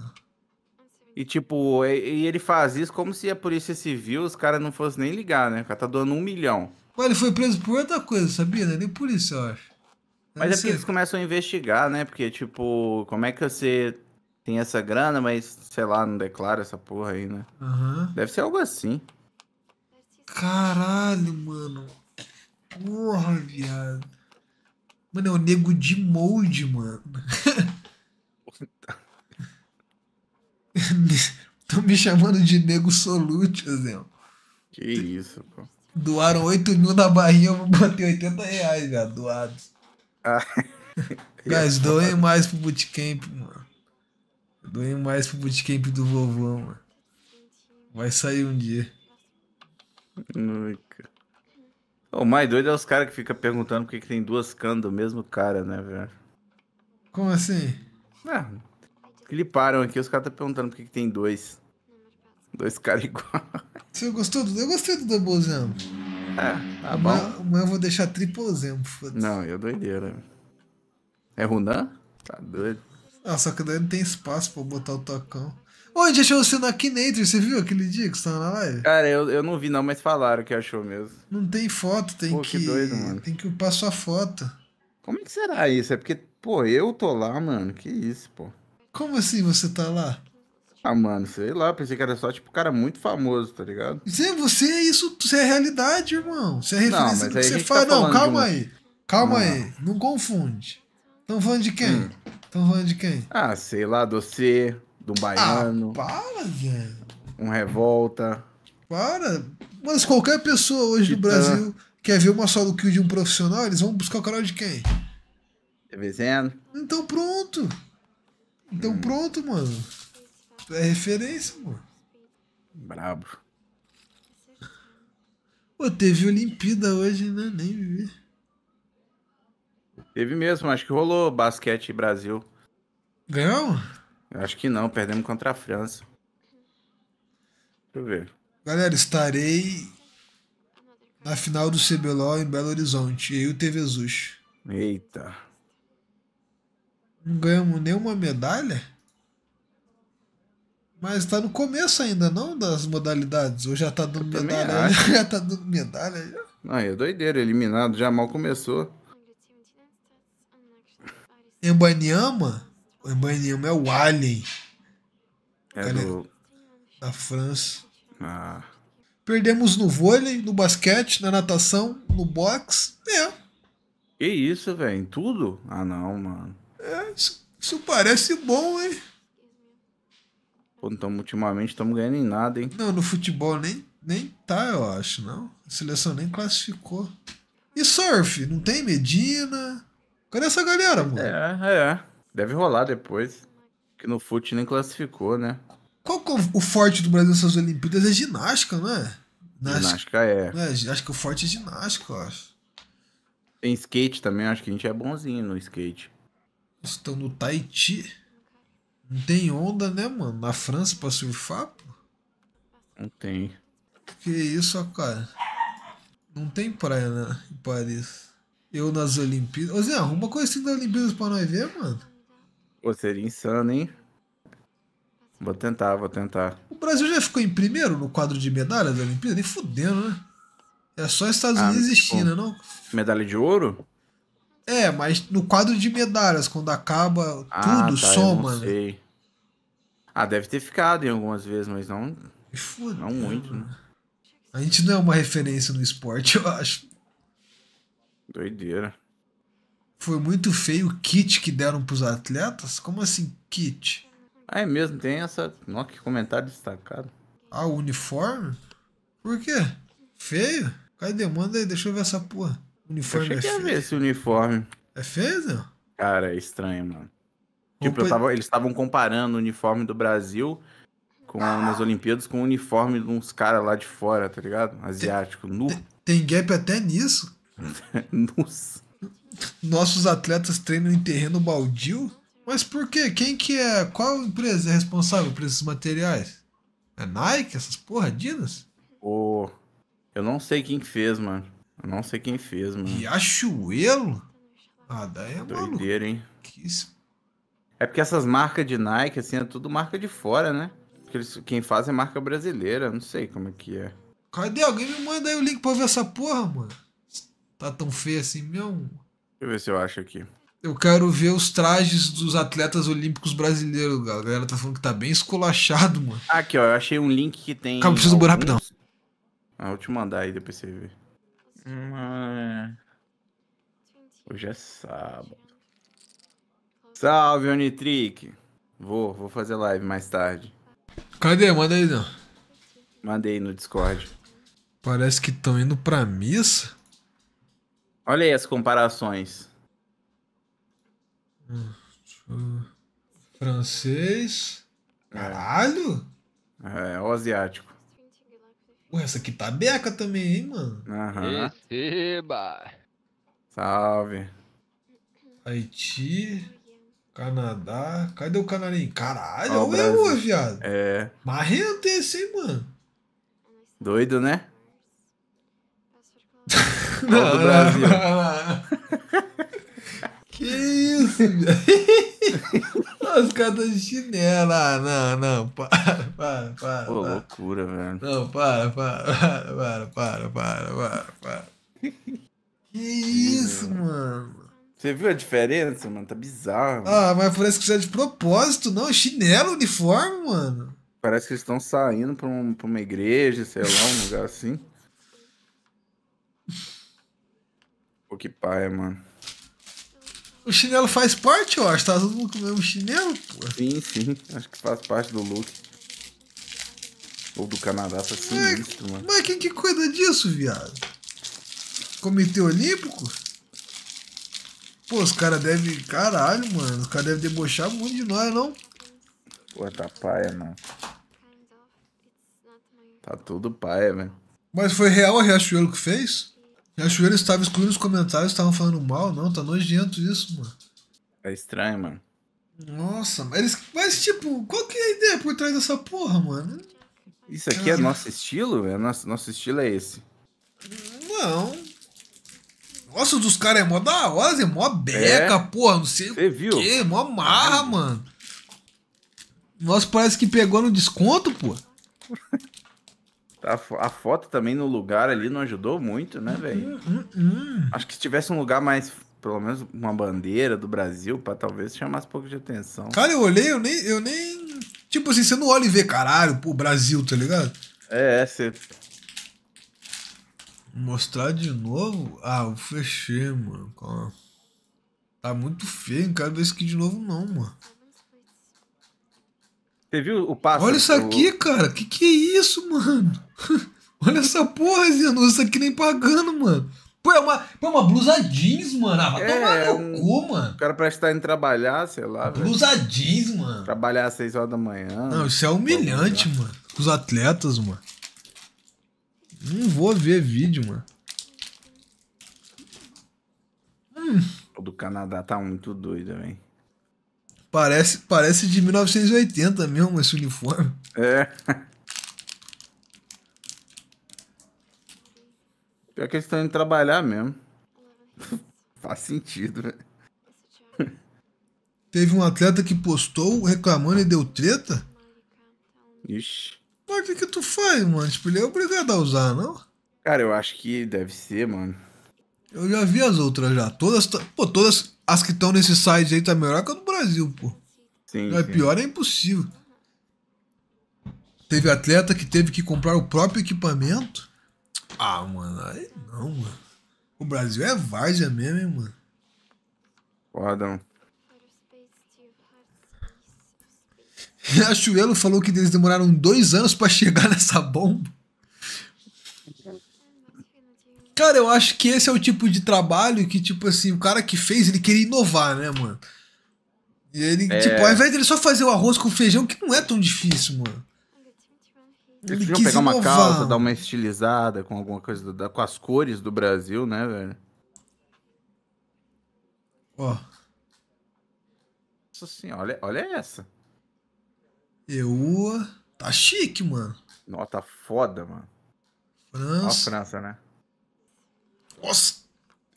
E tipo, e, e ele faz isso como se a polícia civil, os caras não fossem nem ligar, né? O cara tá doando um milhão. Mas ele foi preso por outra coisa, sabia? É nem por isso, eu acho. mas é porque eles começam a investigar, né? Porque, tipo, como é que você tem essa grana, mas, sei lá, não declara essa porra aí, né? Uhum. Deve ser algo assim. Caralho, mano. Porra, viado. Mano, é o nego de molde, mano. Estão me chamando de nego solúcio, Zé. Que isso, pô. Doaram 8 mil na barrinha, eu vou bater 80 reais, já, doados. Ah. Guys, doem mais pro bootcamp, mano. Doem mais pro bootcamp do vovô, mano. Vai sair um dia. Nunca. O mais doido é os caras que ficam perguntando por que, que tem duas canas do mesmo cara, né, velho? Como assim? Ah, cliparam aqui, os caras estão tá perguntando por que, tem dois. Dois caras iguais. Você gostou do. Eu gostei do Doublezão. É, tá bom. Amanhã, eu vou deixar triplezão, foda Não, eu é doideira. É Runan? Tá doido. Ah, só que daí não tem espaço pra botar o tocão. Ô, a gente achou você no Akinator, você viu aquele dia que você tava na live? Cara, eu, eu não vi não, mas falaram que achou mesmo. Não tem foto, tem Pô, que. que doido, mano. Tem que upar sua foto. Como é que será isso? É porque Pô, eu tô lá, mano. Que isso, pô. Como assim você tá lá? Ah, mano, sei lá, pensei que era só, tipo, cara muito famoso, tá ligado? Você, é, você é isso, você é realidade, irmão. É você é referência tá não, do que você faz. não, calma aí. Calma aí, não confunde. Estão falando de quem? Estão hum. falando de quem? Ah, sei lá, do C, do baiano. Ah, para, velho. Um revolta. Para. Mas qualquer pessoa hoje Titã. no Brasil quer ver uma solo kill de um profissional, eles vão buscar o canal de quem? Tá Então pronto. Então hum. pronto, mano. É referência, mano. Brabo. Pô, teve Olimpíada hoje, né? Nem vi. Teve mesmo, acho que rolou basquete Brasil. Ganhamos? Acho que não, perdemos contra a França. Deixa eu ver. Galera, estarei na final do CBLOL em Belo Horizonte. E aí o TV Eita. Não ganhamos nenhuma medalha? Mas tá no começo ainda, não? Das modalidades. Ou já tá dando Eu medalha? Já tá dando medalha já. Não, é doideira, eliminado, já mal começou. Embanyama? O Embanyama é o Alien. É Cara, do... Da França. Ah. Perdemos no vôlei, no basquete, na natação, no boxe. É. Que isso, velho? Em tudo? Ah, não, mano. É, isso, isso parece bom, hein? Pô, então, ultimamente estamos ganhando em nada, hein? Não, no futebol nem, nem tá, eu acho, não. A seleção nem classificou. E surf? Não tem Medina? Cadê essa galera, mano? É, é. Deve rolar depois. Que no fute nem classificou, né? Qual é o forte do Brasil nessas Olimpíadas? É ginástica, não é? Ginástica, ginástica é. é. Acho que o forte é ginástica, eu acho. Tem skate também, acho que a gente é bonzinho no skate estão no Tahiti. Não tem onda, né, mano? Na França pra surfar, pô? Não tem. Que isso, cara. Não tem praia né, em Paris. Eu nas Olimpíadas. Ô Zé, arruma coisinha das Olimpíadas pra nós ver, mano. Pô, seria insano, hein? Vou tentar, vou tentar. O Brasil já ficou em primeiro no quadro de medalha da Olimpíada? Nem fudendo, né? É só Estados ah, Unidos e China, não? Medalha de ouro? É, mas no quadro de medalhas, quando acaba, ah, tudo tá, soma. Eu não né? sei. Ah, deve ter ficado em algumas vezes, mas não. Foda não muito, né? A gente não é uma referência no esporte, eu acho. Doideira. Foi muito feio o kit que deram pros atletas? Como assim, kit? Ah, é mesmo, tem essa. Nossa, que comentário destacado. Ah, o uniforme? Por quê? Feio? Cadê? Manda aí, deixa eu ver essa porra. Uniforme eu é feio. ver esse uniforme. É feio? Não? Cara, é estranho, mano. Tipo, tava, eles estavam comparando o uniforme do Brasil com, ah. nas Olimpíadas com o uniforme de uns caras lá de fora, tá ligado? Asiático, tem, nu. Tem, gap até nisso. Nos... Nossos atletas treinam em terreno baldio? Mas por quê? Quem que é? Qual empresa é responsável por esses materiais? É Nike, essas porra, Pô, oh, eu não sei quem fez, mano. Não sei quem fez, mano. Riachuelo? Ah, daí é Doideira, hein? Que isso? É porque essas marcas de Nike, assim, é tudo marca de fora, né? Porque eles, quem faz é marca brasileira, não sei como é que é. Cadê? Alguém me manda aí o link pra ver essa porra, mano. Tá tão feio assim mesmo? Deixa eu ver se eu acho aqui. Eu quero ver os trajes dos atletas olímpicos brasileiros, galera. A galera tá falando que tá bem esculachado, mano. Aqui, ó, eu achei um link que tem. Calma, preciso alguns... do buraco, não. Ah, vou te mandar aí, depois você ver. É. Hoje é sábado. Salve, Onitrick. Vou, vou fazer live mais tarde. Cadê? Manda aí, não. Mandei no Discord. Parece que estão indo pra missa. Olha aí as comparações. Hum, Francês. É. Caralho! É, é o asiático. Pô, essa aqui tá beca também, hein, mano? Aham. Eba! Salve. Haiti, Canadá. Cadê o canarim? Caralho, olha é o erro, viado. É. Marrento esse, hein, mano? Doido, né? Não, do Brasil. Não, não, não. Que isso? Os caras estão de chinelo. Ah, não, não, para, para, para. Pô, para. loucura, velho. Não, para, para, para, para, para, para, para. Que isso, que mano. Você viu a diferença, mano? Tá bizarro. Ah, mas parece que isso é de propósito, não. Chinelo, uniforme, mano. Parece que eles estão saindo pra, um, pra uma igreja, sei lá, um lugar assim. Pô, que paia, mano. O chinelo faz parte, eu acho. Tá todo mundo com o mesmo chinelo, pô. Sim, sim. Acho que faz parte do look. Ou do Canadá, tá sinistro, é, mano. Mas quem que cuida disso, viado? Comitê Olímpico? Pô, os caras devem. Caralho, mano. Os caras devem debochar muito de nós, não? Pô, tá paia, mano. Tá tudo paia, velho. Mas foi real a Riachuelo que fez? E que eles estavam excluindo os comentários, estavam falando mal. Não, tá nojento isso, mano. É estranho, mano. Nossa, mas, eles, mas tipo, qual que é a ideia por trás dessa porra, mano? Isso aqui é nosso estilo? É nosso, nosso estilo é esse? Não. Nossa, dos caras é mó da hora, é mó beca, é. porra, não sei Cê o viu? quê, mó marra, é. mano. Nossa, parece que pegou no desconto, pô. A, a, foto também no lugar ali não ajudou muito, né, velho? Hum, hum, hum. Acho que se tivesse um lugar mais, pelo menos uma bandeira do Brasil, para talvez chamasse um pouco de atenção. Cara, eu olhei, eu nem, eu nem. Tipo assim, você não olha e vê, caralho, pô, Brasil, tá ligado? É, é, você. Mostrar de novo? Ah, eu fechei, mano. Calma. Tá muito feio, não quero ver isso aqui de novo, não, mano. Você viu o passo? Olha isso aqui, cara. Que que é isso, mano? Olha essa porra, Zeno. Isso aqui nem pagando, mano. Pô, é uma, pô, é uma blusa jeans, mano. Ah, vai é, tomar no um, cu, mano. O cara parece estar tá indo trabalhar, sei lá. Blusa jeans, mano. Trabalhar às 6 horas da manhã. Não, isso é humilhante, mano. Com os atletas, mano. Não vou ver vídeo, mano. Hum. O do Canadá tá muito doido, velho. Parece, parece de 1980 mesmo esse uniforme. É. É questão de trabalhar mesmo. Faz sentido, velho. Teve um atleta que postou reclamando e deu treta? Ixi. Mas o que, que tu faz, mano? Tipo, ele é obrigado a usar, não? Cara, eu acho que deve ser, mano. Eu já vi as outras já. Todas. Pô, todas as que estão nesse site aí tá melhor que a do Brasil, pô. Sim. Não é sim. pior, é impossível. Teve atleta que teve que comprar o próprio equipamento ah, mano, aí não, mano. O Brasil é várzea mesmo, hein, mano. Porradão. A Chuelo falou que eles demoraram dois anos para chegar nessa bomba. Cara, eu acho que esse é o tipo de trabalho que, tipo assim, o cara que fez, ele queria inovar, né, mano? E ele, é... tipo, ao invés dele só fazer o arroz com feijão, que não é tão difícil, mano. Eles podiam pegar uma calça, dar uma estilizada com alguma coisa, da, com as cores do Brasil, né, velho? Ó. Nossa senhora, olha, olha essa. Eu. Tá chique, mano. Nota tá foda, mano. França. Ó a França, né? Nossa.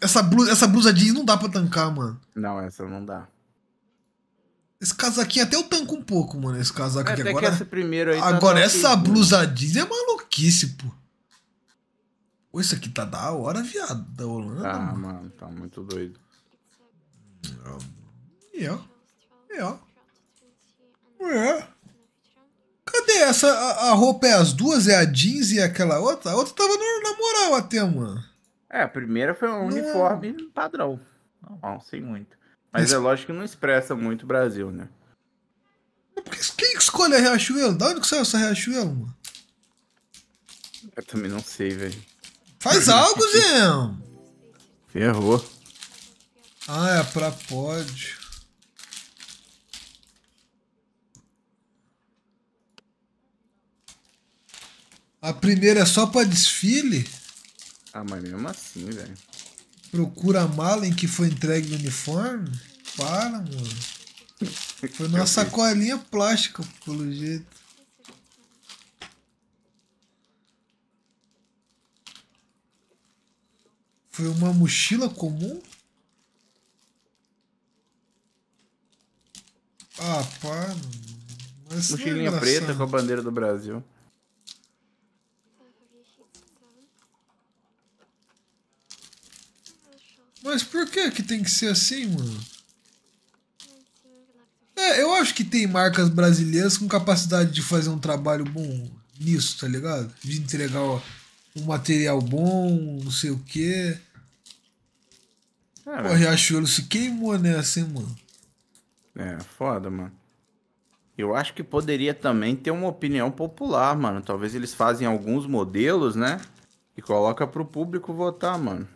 Essa blusa, essa blusa jeans não dá pra tancar, mano. Não, essa não dá. Esse casaquinho até eu tanco um pouco, mano. Esse casaco é, aqui agora. Que primeiro aí tá agora tá essa aqui, blusa mano. jeans é maluquice, pô. Pô, isso aqui tá da hora, viado. Da Holanda. Né, ah, tá, mano. mano, tá muito doido. E é, é, ó. E é, ó. É. Cadê essa? A, a, roupa é as duas? É a jeans e aquela outra? A outra tava no, na moral até, mano. É, a primeira foi um Não. uniforme padrão. Normal, sem muito. Mas é lógico que não expressa muito o Brasil, né? Quem escolhe a Riachuelo? Da onde que saiu essa Riachuelo, mano? Eu também não sei, velho. Faz algo, Zé! Ferrou. Ah, é pra pódio. A primeira é só pra desfile? Ah, mas mesmo assim, velho. Procura a mala em que foi entregue o uniforme? Para, mano. Foi numa sacolinha plástica, pelo jeito. Foi uma mochila comum? Ah, pá, mano. É Mochilinha é preta com a bandeira do Brasil. que tem que ser assim, mano? É, eu acho que tem marcas brasileiras com capacidade de fazer um trabalho bom nisso, tá ligado? De entregar um material bom, não sei o quê. O Pô, Riachuelo se queimou nessa, hein, mano? É, foda, mano. Eu acho que poderia também ter uma opinião popular, mano. Talvez eles fazem alguns modelos, né? E coloca pro público votar, mano.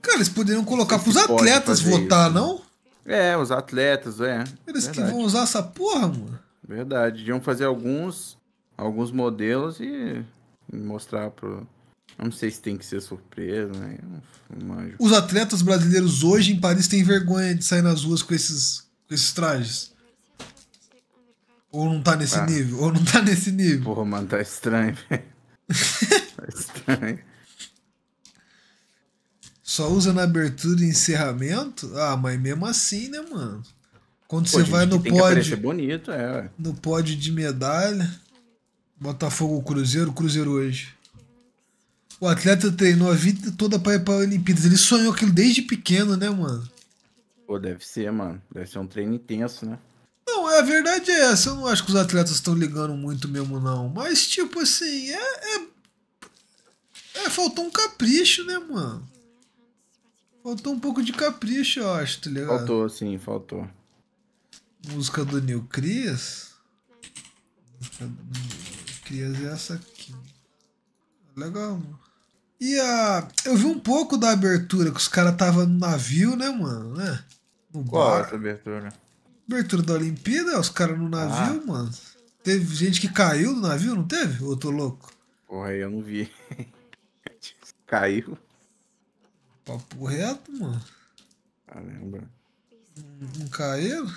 Cara, eles poderiam colocar pros atletas votar, isso. não? É, os atletas, é. Eles Verdade. que vão usar essa porra, mano. Verdade, iam fazer alguns alguns modelos e mostrar pro não sei se tem que ser surpresa, né? Eu não manjo. Os atletas brasileiros hoje em Paris têm vergonha de sair nas ruas com esses, com esses trajes. Ou não tá nesse ah. nível? Ou não tá nesse nível? Porra, mano, tá estranho, velho. tá estranho. Só usa na abertura e encerramento? Ah, mas mesmo assim, né, mano? Quando Pô, você vai no pódio. bonito, é, ué. No pódio de medalha. Botafogo Cruzeiro, Cruzeiro hoje. O atleta treinou a vida toda pra ir pra Olimpíadas. Ele sonhou aquilo desde pequeno, né, mano? Pô, deve ser, mano. Deve ser um treino intenso, né? Não, é, a verdade é essa. Eu não acho que os atletas estão ligando muito mesmo, não. Mas, tipo assim, é. É, é faltou um capricho, né, mano? Faltou um pouco de capricho, eu acho, tá ligado? Faltou, sim, faltou. Música do Neil Crias. Música do Neil Crias é essa aqui. Legal, mano. E a. Eu vi um pouco da abertura que os caras estavam no navio, né, mano? Né? No Qual bar. abertura? Abertura da Olimpíada, os caras no navio, ah. mano. Teve gente que caiu do navio, não teve? Ô, eu tô louco? Porra, eu não vi. Caiu. Papo reto, mano. Lembra? Não caíram?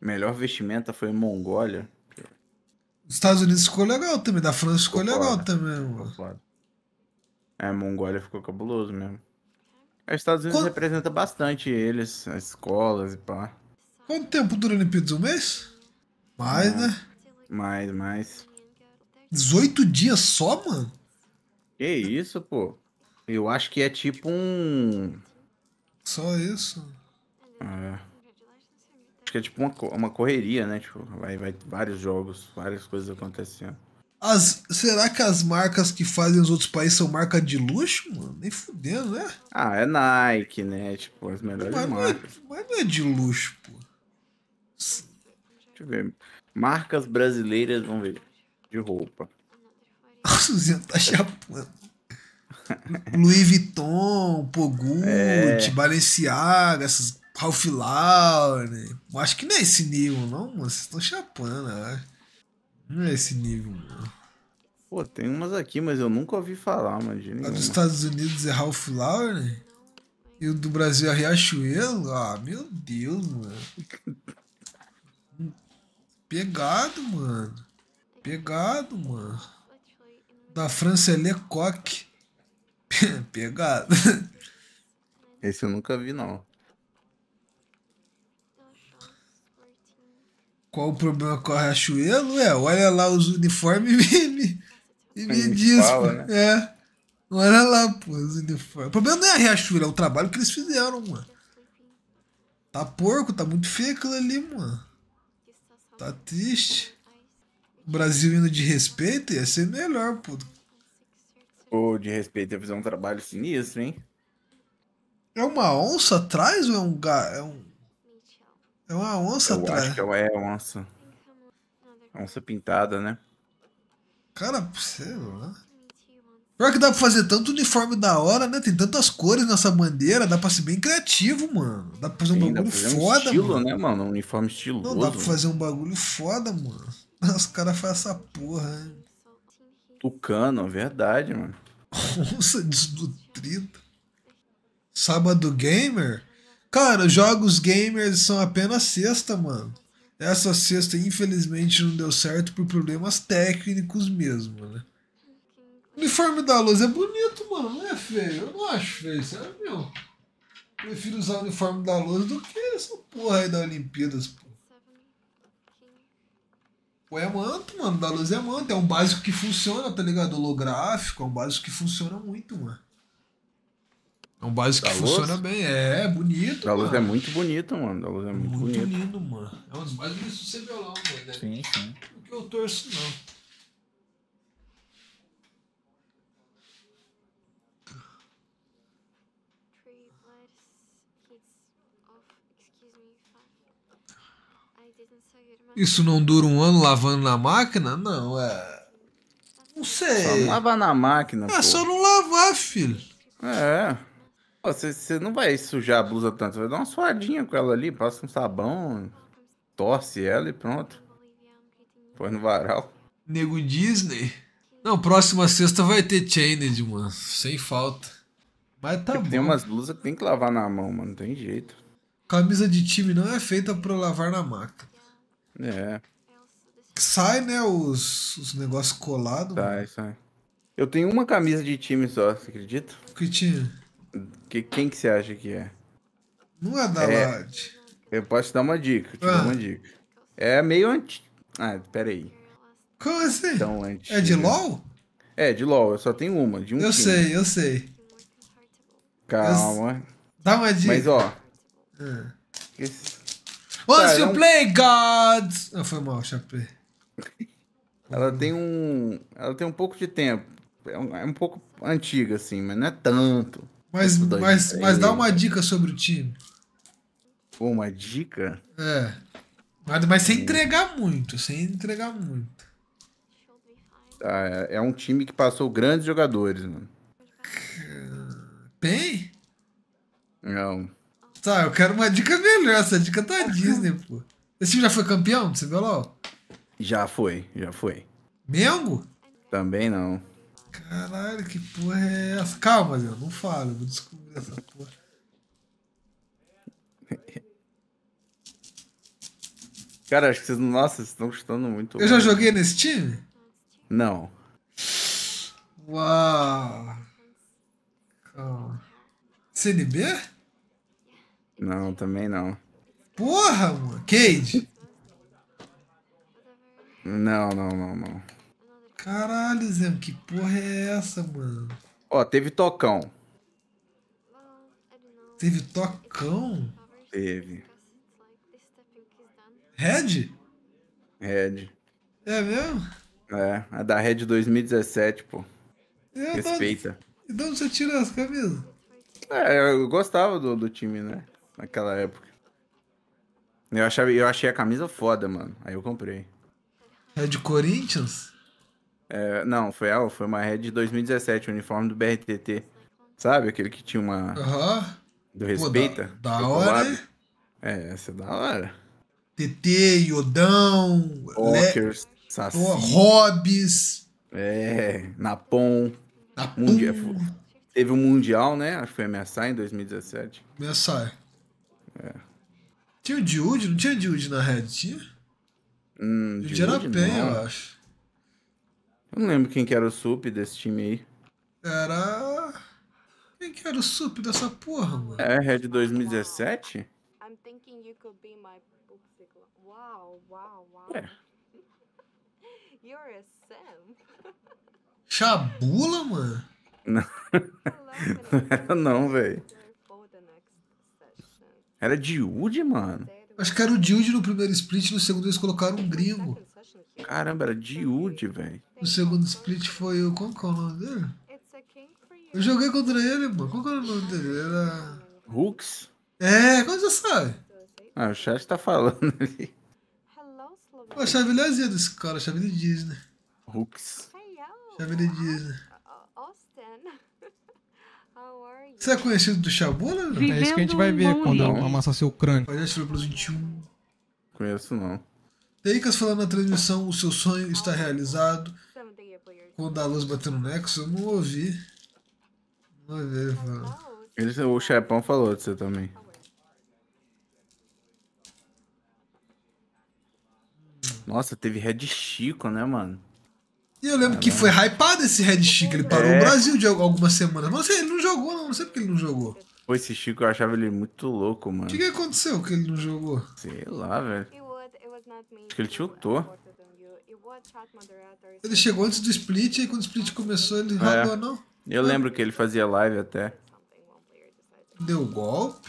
Melhor vestimenta foi Mongólia. Os Estados Unidos ficou legal também, da França ficou, ficou legal foda. também, mano. Foda. É, Mongólia ficou cabuloso mesmo. É, os Estados Unidos Quanto... representa bastante eles, as escolas e pá. Quanto tempo dura a Olimpíadas? Um mês? Mais, é. né? Mais, mais. 18 dias só, mano? Que isso, pô? Eu acho que é tipo um. Só isso? É. Acho que é tipo uma, uma correria, né? Tipo, vai, vai vários jogos, várias coisas acontecendo. As, será que as marcas que fazem os outros países são marca de luxo, mano? Nem fudendo, né? Ah, é Nike, né? Tipo, as melhores mas marcas. Não é, mas não é de luxo, pô. Deixa eu ver. Marcas brasileiras, vamos ver. De roupa. Suzano tá chapando. Louis Vuitton, Pogut, é. Balenciaga, essas Ralph Lauren. Acho que não é esse nível, não, mano. Vocês estão chapando, acho. Não é esse nível, mano. Pô, tem umas aqui, mas eu nunca ouvi falar, imagina. A dos Estados Unidos é Ralph Lauren? E o do Brasil é Riachuelo? Ah, meu Deus, mano. Pegado, mano. Pegado, mano da França Lecoq. É Pegado. Esse eu nunca vi, não. Qual o problema com a Rachuelo? É, olha lá os uniformes e me, e me, diz. Fala, né? É. Olha lá, pô, os uniformes. O problema não é a Riachuelo, é o trabalho que eles fizeram, mano. Tá porco, tá muito feio aquilo ali, mano. Tá triste. Brasil indo de respeito, ia ser melhor, pô. Pô, de respeito ia fazer um trabalho sinistro, hein? É uma onça atrás ou é um gato? É, um... é uma onça Eu atrás? Acho que é, é onça. É onça pintada, né? Cara, sei é lá. Pior que dá pra fazer tanto uniforme da hora, né? Tem tantas cores nessa bandeira, dá pra ser bem criativo, mano. Dá pra fazer um Sim, bagulho fazer foda, um estilo, mano. Né, mano? Um uniforme estiloso. Não, dá pra fazer um bagulho foda, mano. Nossa, o cara faz essa porra, né? Tucano, verdade, mano. Onça desnutrida. Sábado Gamer? Cara, jogos gamers são apenas sexta, mano. Essa sexta, infelizmente, não deu certo por problemas técnicos mesmo, né? O uniforme da luz é bonito, mano. Não é feio. Eu não acho feio, sério, é meu. Prefiro usar o uniforme da luz do que essa porra aí da Olimpíadas, pô. Pô, é manto, mano. Da luz é manto. É um básico que funciona, tá ligado? Holográfico. É um básico que funciona muito, mano. É um básico da que luz? funciona bem. É, é, bonito. Da mano. luz é muito bonito, mano. Da luz é muito, muito bonito. Muito lindo, mano. É um dos mais bonitos viu lá, mano. Né? Sim, sim. Não que eu torço, não. Isso não dura um ano lavando na máquina? Não, é. Não sei. Só lavar na máquina. É pô. só não lavar, filho. É. Você não vai sujar a blusa tanto, você vai dar uma suadinha com ela ali, passa um sabão, torce ela e pronto. Põe no varal. Nego Disney. Não, próxima sexta vai ter Chained, mano. Sem falta. Mas tá tipo, bom. Tem umas blusas que tem que lavar na mão, mano. Não tem jeito. Camisa de time não é feita pra lavar na máquina. É. sai, né, os, os negócios colados. Sai, sai. Eu tenho uma camisa de time só, você acredita? Que time? Que, quem que você acha que é? Não é da é, Lade. Eu posso te dar uma dica, te ah. uma dica. É meio anti... Ah, peraí. Como assim? Então, anti... É de LOL? É, de LOL, eu só tenho uma, de um Eu time. sei, eu sei. Calma. Eu... Dá uma dica. Mas, ó... Hum. Esse Once tá, you não... É play, God! Ah, foi mal, Chapé. Ela tem um. Ela tem um pouco de tempo. É um, é um pouco antiga, assim, mas não é tanto. Mas, mas, mas dá uma dica sobre o time. Pô, uma dica? É. Mas, mas sem hum. entregar muito, sem entregar muito. Ah, é um time que passou grandes jogadores, mano. Tem? Não. Tá, eu quero uma dica melhor. Essa dica tá Disney, pô. Esse time já foi campeão do CBLOL? Já foi, já foi. Mengo? Também não. Caralho, que porra é essa? Calma, Zé, não falo eu vou descobrir essa porra. Cara, acho que vocês. Nossa, vocês estão chutando muito. Eu já joguei nesse time? Não. Uau! Calma. CNB? Não, também não. Porra, mano. Cade. Não, não, não, não. Caralho, Zé, que porra é essa, mano? Ó, teve tocão. Teve tocão? Teve. Red? Red. É mesmo? É, a da Red 2017, pô. É, eu então, Respeita. E de onde você tirou as camisas? É, eu gostava do, do time, né? naquela época. Eu, achava, eu achei a camisa foda, mano. Aí eu comprei. É de Corinthians? É, não, foi ela, foi uma Red de 2017, uniforme do BRTT. Sabe? Aquele que tinha uma. Aham. Uhum. Do Respeita? Pô, da, da hora. É, essa é da hora. TT, Iodão, Walkers, Le... Saci. Hobbs. É, Napom. Napom. Mundial, teve um Mundial, né? Acho que foi MSI em 2017. MSI. É. Tinha o Jude? Não tinha Jude na Red, tinha? Hum, Jude, Jude era Penha, eu acho. Eu não lembro quem que era o sup desse time aí. Era... Quem que era o sup dessa porra, mano? É, Red 2017? I'm thinking you could be my bookseekler. Wow, wow, wow. É. You're a Sam. Chabula, mano? Não, não era não, velho. Era Diude, mano? Acho que era o Diude no primeiro split, no segundo eles colocaram um gringo. Caramba, era Diude, velho. no segundo split foi o. Qual que é o nome dele? Eu joguei contra ele, mano. Qual que era é o nome dele? Era. Hooks? É, como você sabe? Ah, o chat tá falando ali. Pô, a chavilhazinha é desse cara, a chave de Disney. Hooks. Chave de Disney. Você é conhecido do Xabula? né? é isso que a gente vai ver quando amassar seu crânio. Palhaço Plus 21. Conheço não. Teicas falando na transmissão, o seu sonho está realizado. Quando a luz bateu no Nexo, eu não ouvi. Não ouvi ele falando. Ele, o Chepão falou de você também. Nossa, teve Red Chico, né, mano? E eu lembro que foi hypado esse Red Chico. Ele parou é. o Brasil de algumas semanas. não sei ele não jogou, não. Não sei porque ele não jogou. Pô, esse Chico eu achava ele muito louco, mano. O que, que aconteceu que ele não jogou? Sei lá, velho. Acho que ele tiltou. Ele chegou antes do split, e quando o split começou, ele é. rodou, não? Eu lembro que ele fazia live até. Deu golpe?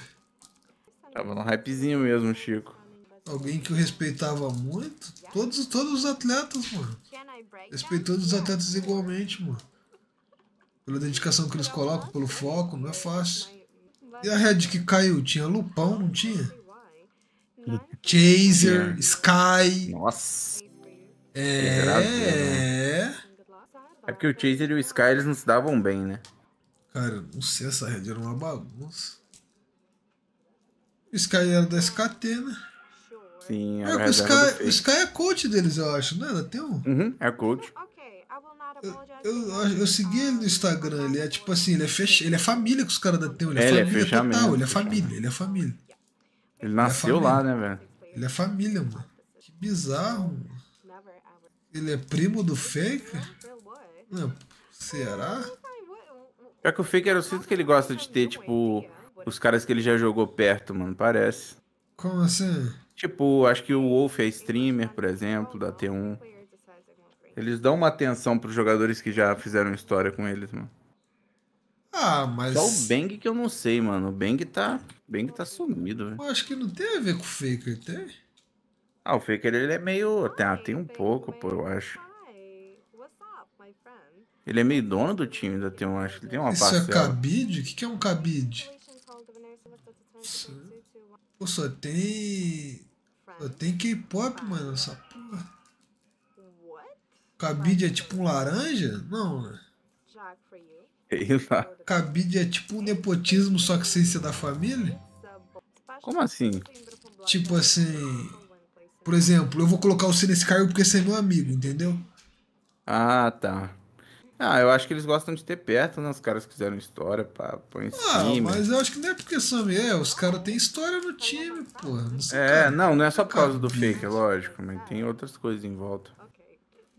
Tava num hypezinho mesmo, Chico. Alguém que eu respeitava muito? Todos, todos os atletas, mano. Respeitando os atletas igualmente, mano. Pela dedicação que eles colocam, pelo foco, não é fácil. E a Red que caiu? Tinha Lupão, não tinha? Chaser, Sky. Nossa. É. É, é porque o Chaser e o Sky eles não se davam bem, né? Cara, não sei, essa Red era uma bagunça. O Sky era da SKT, né? Sim, é, é o, Sky, é- o Sky é coach deles, eu acho, né? Tem um... Uhum, é coach. Eu, eu, eu, segui ele no Instagram, ele é tipo assim, ele é, fech... ele é família com os caras da Teu, ele é, ele é família é total, mesmo, ele é família, ele é família. Ele nasceu ele é família. lá, né, velho? Ele é família, mano. Que bizarro, mano. Ele é primo do Faker? Não, será? Pior que o Faker, o sinto que ele gosta de ter, tipo, os caras que ele já jogou perto, mano, parece. Como assim? Tipo, acho que o Wolf é streamer, por exemplo, da T1. Eles dão uma atenção pros jogadores que já fizeram história com eles, mano. Ah, mas. Só o Bang que eu não sei, mano. O Bang tá. Bang tá sumido, velho. Eu acho que não tem a ver com o Faker, tem? Ah, o Faker ele é meio. Tem, ah, tem um pouco, pô, eu acho. Ele é meio dono do time da T1, acho que tem uma Isso é cabide? O que, é um cabide? Pô, só tem tem K-pop, mano, essa porra. Cabide é tipo um laranja? Não, né? Sei Cabide é tipo um nepotismo, só que sem ser da família? Como assim? Tipo assim. Por exemplo, eu vou colocar você nesse cargo porque você é meu amigo, entendeu? Ah, tá. Ah, eu acho que eles gostam de ter perto, né? Os caras quiseram história, pá, põe em ah, cima. mas eu acho que não é porque são É, os caras têm história no time, pô. é, cara, não, não é só por causa do fake, é lógico, mas tem outras coisas em volta.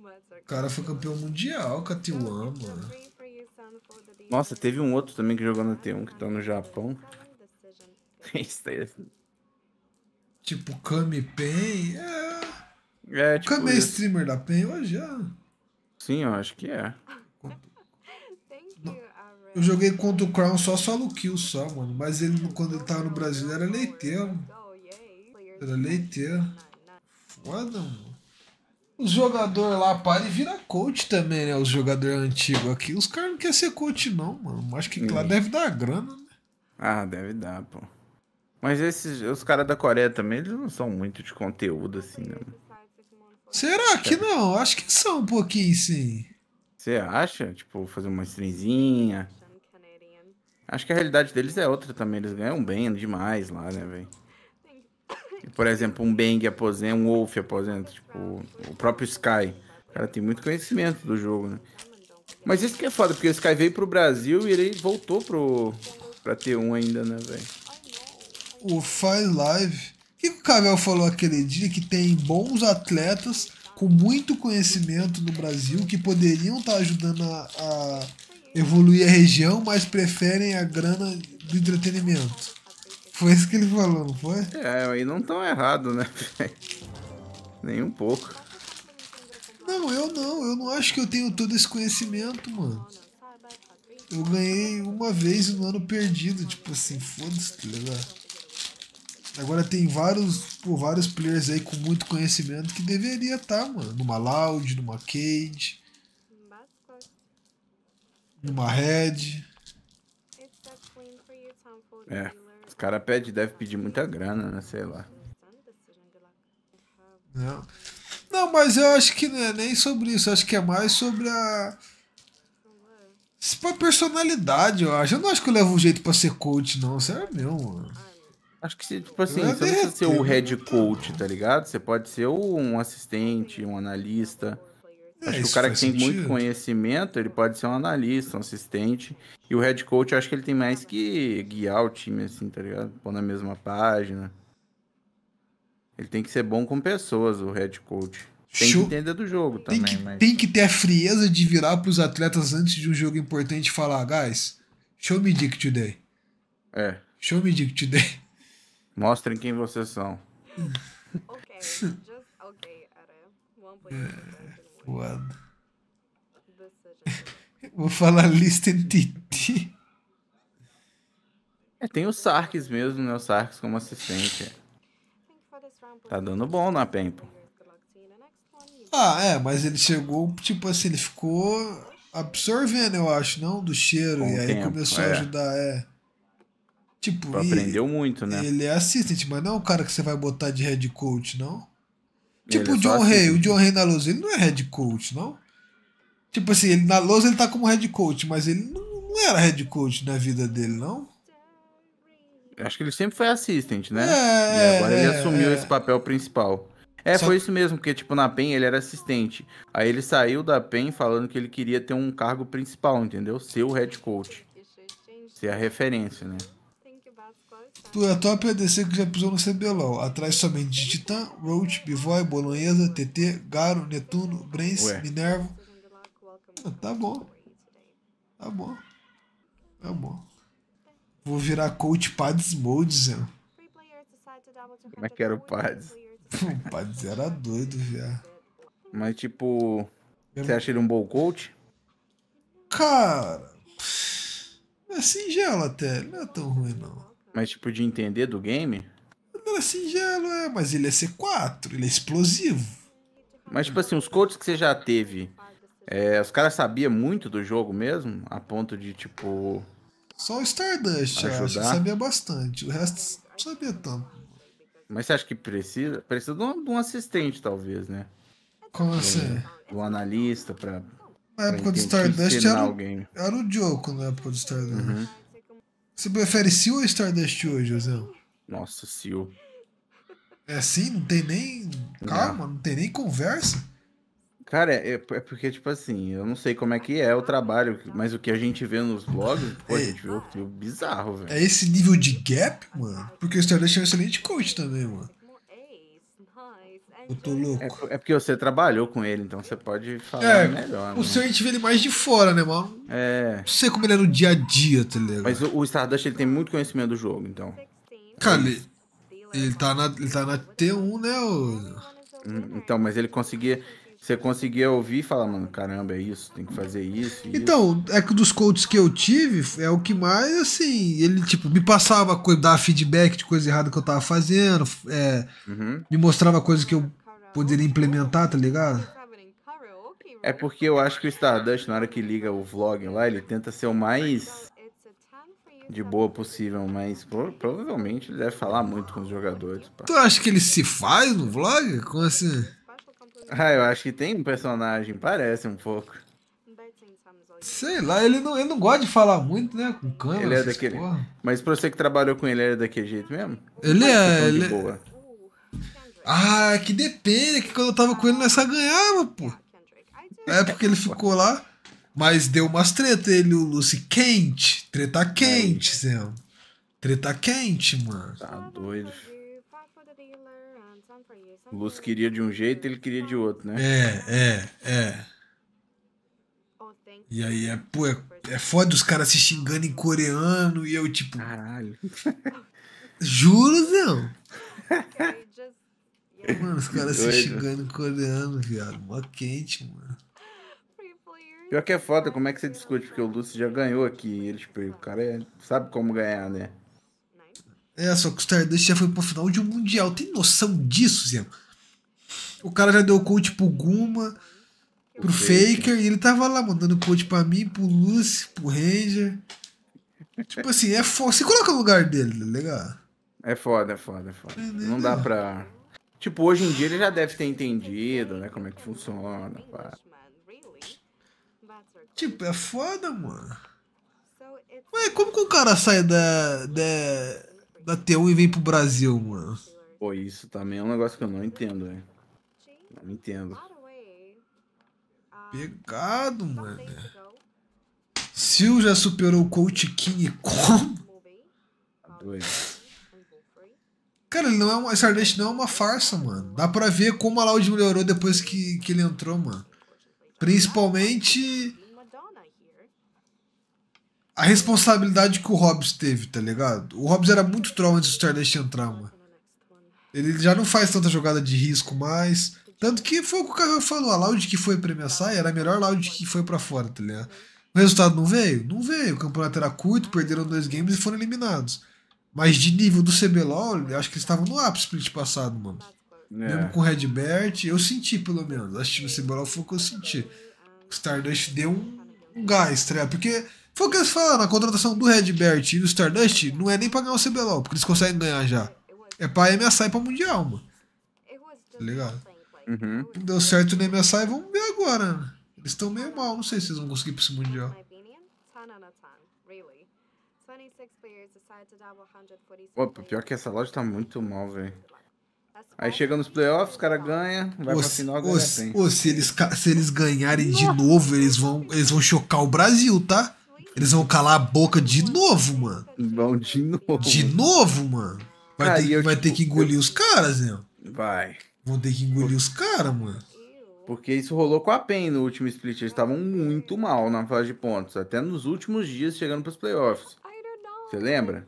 O cara foi campeão mundial com a T1, mano. Nossa, teve um outro também que jogou na T1 que tá no Japão. Isso aí. É assim. Tipo, Kami Pen. É. é tipo, o Kami é streamer da Pen hoje, já. É? Sim, eu acho que é. Eu joguei contra o Crown só solo kill só, mano. Mas ele, quando ele tava no Brasil, era leiteiro. Era leiteiro. Foda, mano. O jogador lá para e vira coach também, né? Os jogadores antigos aqui. Os caras não querem ser coach, não, mano. Acho que Sim. lá deve dar grana, né? Ah, deve dar, pô. Mas esses, os caras da Coreia também, eles não são muito de conteúdo, assim, né? Será que não? Acho que são um pouquinho, sim. Você acha? Tipo, fazer uma stringzinha? Acho que a realidade deles é outra também. Eles ganham bem demais lá, né, velho? Por exemplo, um Bang aposenta, né, um Wolf aposenta, né, tipo, o próprio Sky. O cara tem muito conhecimento do jogo, né? Mas isso que é foda, porque o Sky veio pro Brasil e ele voltou pro, pra T1 ainda, né, velho? O Fire Live. O que o Cabel falou aquele dia que tem bons atletas com muito conhecimento no Brasil que poderiam estar tá ajudando a, a, evoluir a região, mas preferem a grana do entretenimento. Foi isso que ele falou, não foi? É, aí não tão errado, né? Nem um pouco. Não, eu não. Eu não acho que eu tenho todo esse conhecimento, mano. Eu ganhei uma vez no ano perdido, tipo assim, foda-se, tá ligado? Agora tem vários, pô, vários players aí com muito conhecimento que deveria estar, tá, mano. Numa Loud, numa Cage. Numa Red. É. Os caras pede, deve pedir muita grana, né? Sei lá. Não. Não, mas eu acho que não é nem sobre isso. Eu acho que é mais sobre a. Pra tipo, personalidade, eu acho. Eu não acho que eu levo um jeito pra ser coach, não. Sério é meu mano. Acho que, se, tipo assim, você não é precisa ser o assim. head coach, tá ligado? Você pode ser um assistente, um analista. É, acho que o cara que tem sentido. muito conhecimento, ele pode ser um analista, um assistente. E o head coach, acho que ele tem mais que guiar o time, assim, tá ligado? Pôr na mesma página. Ele tem que ser bom com pessoas, o head coach. Tem Show. que entender do jogo também. Tem que, mas... tem que ter a frieza de virar pros atletas antes de um jogo importante e falar, guys, show me dick today. É. Show me dick today. Mostrem quem vocês são. okay, just okay at a one point. É, Vou falar listen É, tem o Sarkis mesmo, né? O Sarkis como assistente. Tá dando bom na Pempo. Ah, é, mas ele chegou, tipo assim, ele ficou absorvendo, eu acho, não? Do cheiro. Com e aí tempo, começou é. a ajudar, é. Tipo, tipo, aprendeu ele, muito, né? Ele é assistente, mas não é um cara que você vai botar de head coach, não. Tipo ele é o John Rey, o John Rey na Lousa, ele não é head coach, não. Tipo assim, ele na Lousa ele tá como head coach, mas ele não, não era head coach na vida dele, não. Acho que ele sempre foi assistente, né? É, e agora é, ele assumiu é. esse papel principal. É, Só... foi isso mesmo, porque, tipo, na PEN ele era assistente. Aí ele saiu da PEN falando que ele queria ter um cargo principal, entendeu? Ser o head coach. Ser a referência, né? Por é top é a DC que já pisou no Cebelão. Atrás somente de Titã, Roach, Bivoy, boy Bolonhesa, TT, Garo, Netuno, Brens, Minerva. Ah, tá bom. Tá bom. Tá bom. Vou virar coach Pads Mode, Zé. Como é que era o Pads? o Pads era doido, viado. Mas tipo. Eu... Você acha ele um bom coach? Cara. É singelo até, não é tão ruim não. Mas tipo, de entender do game? Não é singelo, é, mas ele é C4, ele é explosivo. Mas tipo assim, os coaches que você já teve, é, os caras sabiam muito do jogo mesmo? A ponto de tipo. Só o Stardust, ajudar. acho que sabia bastante. O resto não sabia tanto. Mas você acha que precisa? Precisa de um, de um assistente, talvez, né? Como assim? De um analista pra. Na época do Stardust era, o, era o Joko na época do Stardust. Uhum. Você prefere Seal ou Stardust hoje, José? Nossa, Seal. É assim? Não tem nem. Calma, não, não tem nem conversa? Cara, é, é, porque, tipo assim, eu não sei como é que é o trabalho, mas o que a gente vê nos blogs, pô, é, a gente vê o bizarro, velho. É esse nível de gap, mano? Porque o Stardust é um excelente coach também, mano. Cutuloco. É, é porque você trabalhou com ele, então você pode falar é, melhor. O né? seu a gente vê ele mais de fora, né, mano? É. Não sei como ele é no dia a dia, tá ligado? Mas o, o Stardust ele tem muito conhecimento do jogo, então. Cara, ele, ele, tá, na, ele tá na T1, né? O... Hum, então, mas ele conseguia. Você conseguia ouvir e falar, mano, caramba, é isso, tem que fazer isso. Então, isso. é que dos coaches que eu tive, é o que mais, assim, ele, tipo, me passava coisa, dava feedback de coisa errada que eu tava fazendo, é, uhum. me mostrava coisas que eu poderia implementar, tá ligado? É porque eu acho que o Stardust, na hora que liga o vlog lá, ele tenta ser o mais de boa possível, mas provavelmente ele deve falar muito com os jogadores. Pá. Tu acha que ele se faz no vlog? Como assim? Ah, eu acho que tem um personagem, parece um pouco. Sei lá, ele não, ele não gosta de falar muito, né? Com câmera, ele é daquele. Porra. Mas pra você que trabalhou com ele, ele é daquele jeito mesmo? Ele é. é ele... É boa. Ah, que depende, que quando eu tava com ele nessa ganhava, pô. É porque ele ficou lá, mas deu umas treta ele o Lucy quente. Treta quente, é Zé. Treta quente, mano. Tá doido, filho. O queria de um jeito, ele queria de outro, né? É, é, é. E aí é, pô, é, é foda os caras se xingando em coreano e eu tipo. Caralho. Juro, velho. Mano, os caras se xingando em coreano, viado. Mó quente, mano. Pior que é foda, como é que você discute? Porque o Lúcio já ganhou aqui. Ele, tipo, o cara é, sabe como ganhar, né? É, só que o Stardust já foi pra final de um Mundial. Tem noção disso, Zé? O cara já deu coach pro Guma, pro Faker, e ele tava lá mandando coach pra mim, pro Lucy, pro Ranger. tipo assim, é foda. Você coloca no lugar dele, tá legal. É foda, é foda, é foda. É, Não dá pra. Tipo, hoje em dia ele já deve ter entendido, né? Como é que funciona. Pá. Tipo, é foda, mano. Ué, como que o cara sai da. da da T1 e vem pro Brasil, mano. Pô, isso também é um negócio que eu não entendo, velho. Não entendo. Pegado, mano. Sil já superou o Coach King como? Tá doido. Cara, ele não é uma, esse não é uma farsa, mano. Dá pra ver como a Loud melhorou depois que, que ele entrou, mano. Principalmente a responsabilidade que o Hobbs teve, tá ligado? O Hobbs era muito troll antes do Stardust entrar, mano. Ele já não faz tanta jogada de risco mais. Tanto que foi o que o Caio falou, a Loud que foi pra MSI era a melhor Loud que foi para fora, tá ligado? O resultado não veio? Não veio. O campeonato era curto, perderam dois games e foram eliminados. Mas de nível do CBLOL, eu acho que eles estavam no ápice split passado, mano. É. Mesmo com o Redbert, eu senti pelo menos. Acho que o CBLOL foi o que eu senti. O Stardust deu um, um gás, tá ligado? Porque foi o que eles falaram, a contratação do Redbert e do Stardust não é nem pra ganhar o CBLOL, porque eles conseguem ganhar já. É pra MSI e pra Mundial, mano. Tá ligado? Uhum. Não deu certo no MSI, vamos ver agora, né? Eles estão meio mal, não sei se eles vão conseguir pra esse Mundial. Opa, pior que essa loja tá muito mal, velho. Aí chega nos playoffs, o cara ganha, vai pra final, ganha se, se, eles, se eles ganharem de novo, eles vão, eles vão chocar o Brasil, tá? Eles vão calar a boca de novo, mano. Vão de novo. De novo, mano. Vai, cara, ter, eu, vai tipo, ter que engolir eu... os caras, né? Vai. Vão ter que engolir os caras, mano. Porque isso rolou com a PEN no último split. Eles estavam muito mal na fase de pontos. Até nos últimos dias chegando pros playoffs. Você lembra?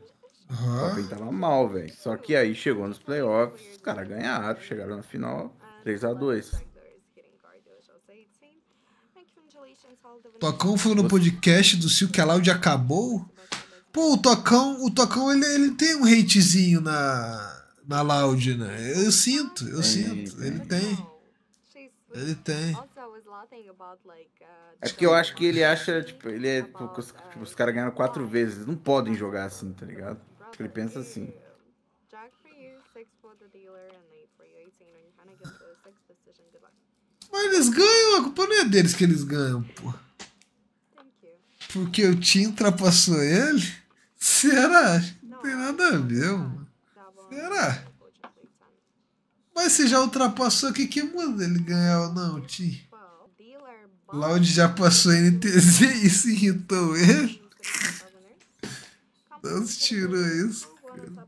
Uhum. A PEN tava mal, velho. Só que aí chegou nos playoffs, os caras ganharam, chegaram na final 3x2. Tocão foi no podcast do Silk Loud acabou. Pô, o Tocão, o Tocão ele, ele tem um hatezinho na, na Loud, né? Eu sinto, eu é, sinto. É. Ele tem. Ele tem. Uh, é que eu acho que ele acha, tipo, ele é. Uh, tipo, os caras ganharam quatro vezes. Eles não podem jogar assim, tá ligado? Ele pensa assim. Mas eles ganham, a culpa não é deles que eles ganham, pô porque o Tim ultrapassou ele? Será? Não tem nada a ver, mano. Será? Mas se já ultrapassou, o que, que muda ele ganhar ou não, Tim? Loud já passou NTZ e tá né? isso irritou ele? Deus tirou isso, cara.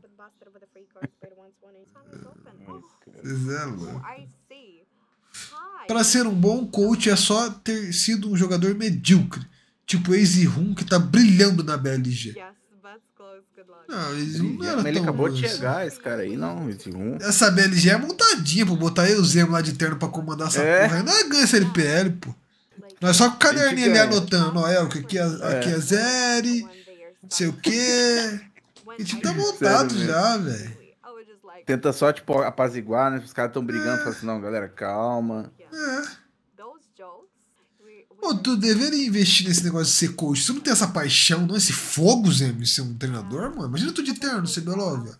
Vocês é louco. Oh, pra ser um bom coach é só ter sido um jogador medíocre. Tipo Ace Run que tá brilhando na BLG. Não, Ace Rum não era Ele acabou de assim. chegar, esse cara aí, não, Ace Rum. Essa BLG é montadinha, pô. Botar eu Zemo lá de terno pra comandar essa é. porra. Não é ganha esse LPL, pô. Nós só com o caderninho ali anotando, ó, é, aqui é, é, aqui é Zeri, não sei o quê. A gente tá montado Sério, já, velho. Tenta só, tipo, apaziguar, né? Os caras tão brigando, é. falando assim, não, galera, calma. É. Pô, tu deveria investir nesse negócio de ser coach. Tu não tem essa paixão, não? Esse fogo, Zé, de ser um treinador, ah, mano? Imagina tu de terno, ser Belovia.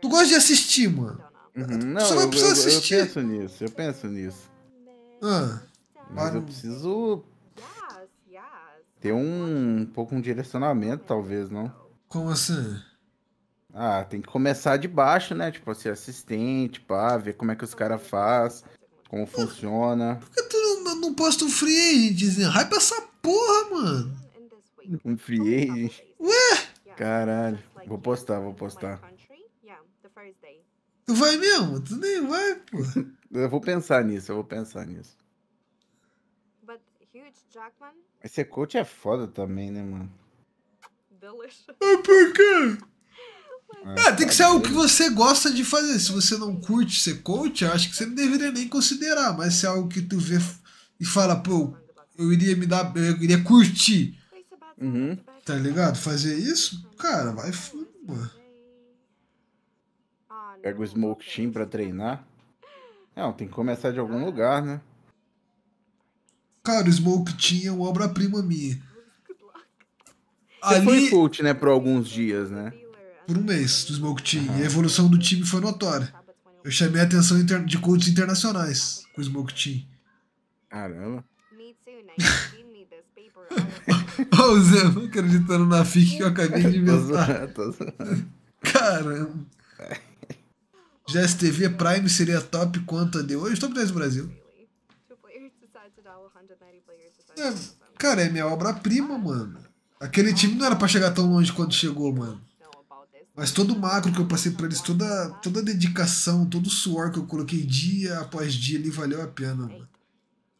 Tu gosta de assistir, mano. Uhum. não, vai precisar eu, assistir. Eu penso nisso, eu penso nisso. Ah. Mas eu preciso ter um, um pouco um direcionamento, talvez, não? Como assim? Ah, tem que começar de baixo, né? Tipo, ser assim, assistente, pá, ver como é que os caras fazem, como funciona. Por que não, não posta um free agent, né? Hype essa porra, mano. Um free agent? Ué? Caralho. Vou postar, vou postar. Tu vai mesmo? Tu nem vai, pô. eu vou pensar nisso, eu vou pensar nisso. Mas ser coach é foda também, né, mano? Ah, por quê? Ah, ah, tem que ser algo que você gosta de fazer. Se você não curte ser coach, acho que você não deveria nem considerar. Mas se é algo que tu vê e fala, pô, eu iria me dar, eu iria curtir. Uhum. Tá ligado? Fazer isso, cara, vai foda. Pega o Smoke Team pra treinar. Não, tem que começar de algum lugar, né? Cara, o Smoke Team é uma obra-prima minha. Você Ali... foi coach, né, por alguns dias, né? Por um mês do Smoke Team. Uhum. E a evolução do time foi notória. Eu chamei a atenção de coaches internacionais com o Smoke Team. Caramba. Olha o Zé acreditando na fic que eu acabei de inventar. Caramba. GSTV Prime seria top quanto a de hoje? Top 10 do Brasil. É, cara, é minha obra-prima, mano. Aquele time não era pra chegar tão longe quando chegou, mano. Mas todo o macro que eu passei pra eles, toda, toda a dedicação, todo o suor que eu coloquei dia após dia ali valeu a pena, mano.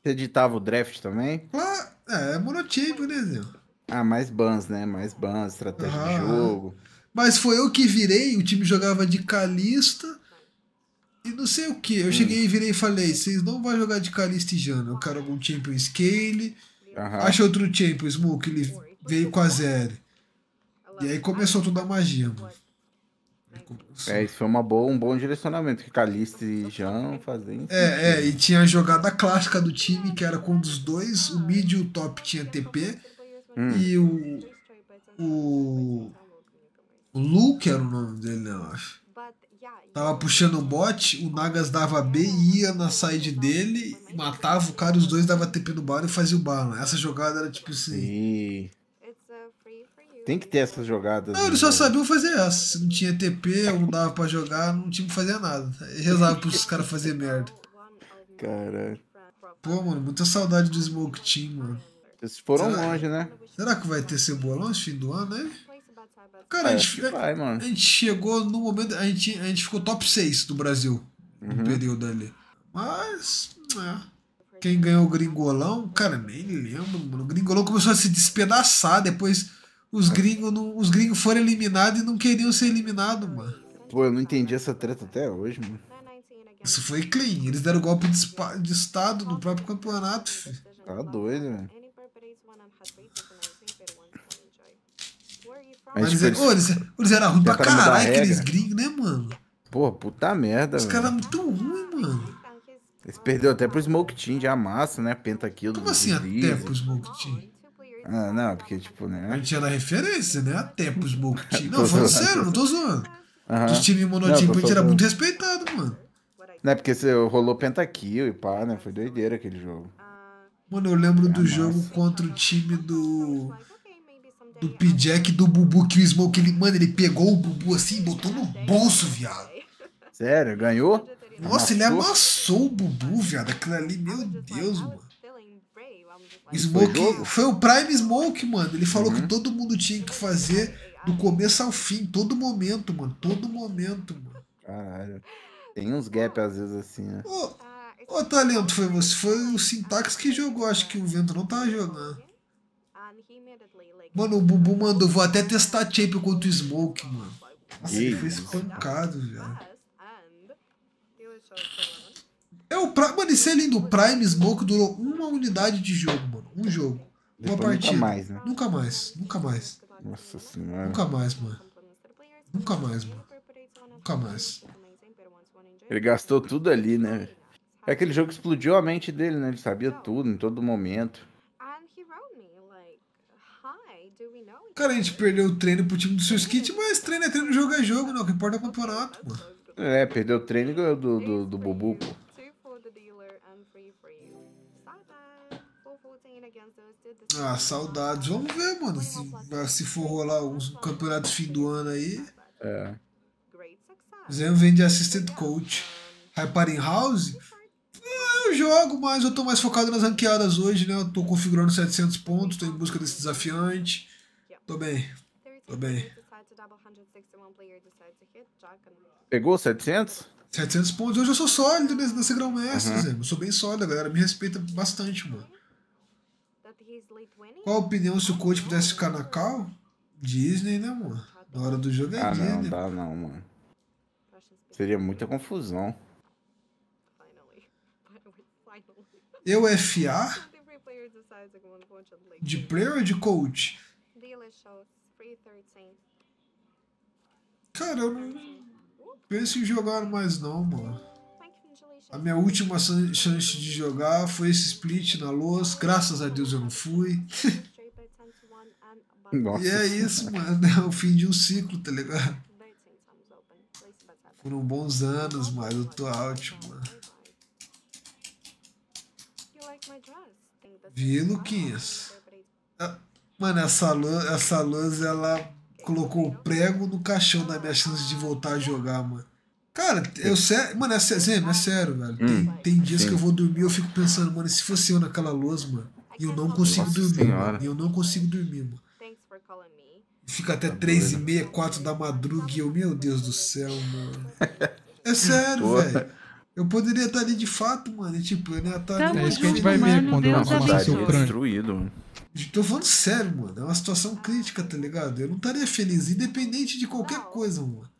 Você editava o draft também? Claro, ah, é, é monotipo, né, Zé? Ah, mais bans, né? Mais bans, estratégia ah, de jogo. Mas foi eu que virei, o time jogava de Calista e não sei o que. Eu hum. cheguei e virei e falei: vocês não vão jogar de Calista e Jana. Eu quero algum Champion Scale. Aham. Acha outro Champion, Smoke, ele veio com a zero. E aí começou toda a magia, mano. É, isso foi uma boa, um bom direcionamento que Calixto e Jean fazem. É, é, e tinha a jogada clássica do time, que era quando os dois, o mid e o top tinha TP, hum. e o, o, o Luke era o nome dele, eu acho. Tava puxando o bot, o Nagas dava B, ia na side dele, matava o cara, os dois dava TP no bar e fazia o bar. Né? Essa jogada era tipo assim. Sim. Tem que ter essas jogadas. Não, eles só né? sabiam fazer essa. Se não tinha TP não dava pra jogar, não tinha que fazer nada. Rezava pros caras fazer merda. Caralho. Pô, mano, muita saudade do Smoke Team, mano. Eles foram será, longe, né? Será que vai ter cebolão esse fim do ano, né? Cara, a, gente, é- vai, a, gente, chegou no momento. A gente, a gente ficou top 6 do Brasil uhum. no período ali. Mas. É. Quem ganhou o gringolão, cara, nem lembro, mano. O gringolão começou a se despedaçar depois os gringos os gringos foram eliminados e não queriam ser eliminados, mano. Pô, eu não entendi essa treta até hoje, mano. Isso foi clean. Eles deram golpe de, de estado no próprio campeonato, filho. Tá doido, velho. Mas, Mas eles, é, eles, eles, eram ruins pra caralho, aqueles gringos, né, mano? Pô, puta merda, Os caras muito ruins, mano. Eles perderam até pro Smoke Team, já massa, né? Penta aquilo. Como assim até pro Smoke Team? Ah, não, porque, tipo, né? A gente era referência, né? até pro Smoke Team. Não, falando sério, não tô zoando. Uhum. Dos times monotípicos, a gente era muito respeitado, mano. Não, é porque você rolou pentakill e pá, né? Foi doideira aquele jogo. Mano, eu lembro é do massa. jogo contra o time do. Do P-Jack do Bubu, que o Smoke, ele, mano, ele pegou o Bubu assim e botou no bolso, viado. Sério? Ganhou? Nossa, amassou. ele amassou o Bubu, viado. Aquilo ali, meu Deus, mano. Smoke, foi, foi, o Prime Smoke, mano. Ele falou uhum. que todo mundo tinha que fazer do começo ao fim, todo momento, mano. Todo momento, mano. Caralho. Tem uns gaps às vezes assim, né? Ô, ô talento, foi você. Foi o Syntax que jogou, acho que o vento não tava jogando. Mano, o Bubu mandou, vou até testar tape contra o Smoke, mano. Nossa, ele foi espancado, velho. É o Prime. Mano, e sendo do Prime Smoke durou uma unidade de jogo, mano. Um jogo. Depois uma partida. Nunca mais, né? Nunca mais, nunca mais. Nossa senhora. Nunca mais, mano. Nunca mais, mano. Nunca mais. Ele gastou tudo ali, né? É aquele jogo que explodiu a mente dele, né? Ele sabia tudo em todo momento. Cara, a gente perdeu o treino pro time do seu skit, mas treino é treino, jogo é jogo, não. Né? O que importa é o campeonato, mano. É, perdeu o treino do, do, do Bubu, pô. Ah, saudades. Vamos ver, mano. Se, se for rolar alguns campeonatos fim do ano aí. É. Zen vem de assistant coach. Reparem House? Ah, eu jogo, mas eu tô mais focado nas ranqueadas hoje, né? Eu tô configurando 700 pontos, tô em busca desse desafiante. Tô bem. Tô bem. Pegou 700? 700 pontos. Hoje eu sou sólido nesse, nesse grão mestre, uhum. Zé. Eu sou bem sólido, a galera me respeita bastante, mano. Qual a opinião se o coach pudesse ficar na cal? Disney, né, mano? Na hora do jogo é ah, Disney. Não, dá não, mano. Seria muita confusão. Eu FA? De player ou de coach? Cara, eu não penso em jogar mais não, mano. A minha última chance de jogar foi esse split na Luz. Graças a Deus eu não fui. Nossa. E é isso, mano. É o fim de um ciclo, tá ligado? Foram bons anos, mas eu tô out, mano. Vi, Luquinhas. Ah, mano, essa luz, essa luz, ela colocou o prego no caixão da minha chance de voltar a jogar, mano. Cara, eu sério. Mano, é sério, é sério, velho. Hum, tem, tem, dias sim. que eu vou dormir eu fico pensando, mano, se fosse eu naquela luz, mano, e eu não consigo Nossa dormir, senhora. mano. E eu não consigo dormir, mano. Fica até tá três e meia, quatro da madruga e eu, meu Deus do céu, mano. É sério, velho. Eu poderia estar ali de fato, mano. E, tipo, eu nem ia tá É isso que a gente vai ver quando Deus amassar seu crânio. Tô falando sério, mano. É uma situação crítica, tá ligado? Eu não estaria feliz, independente de qualquer coisa, mano.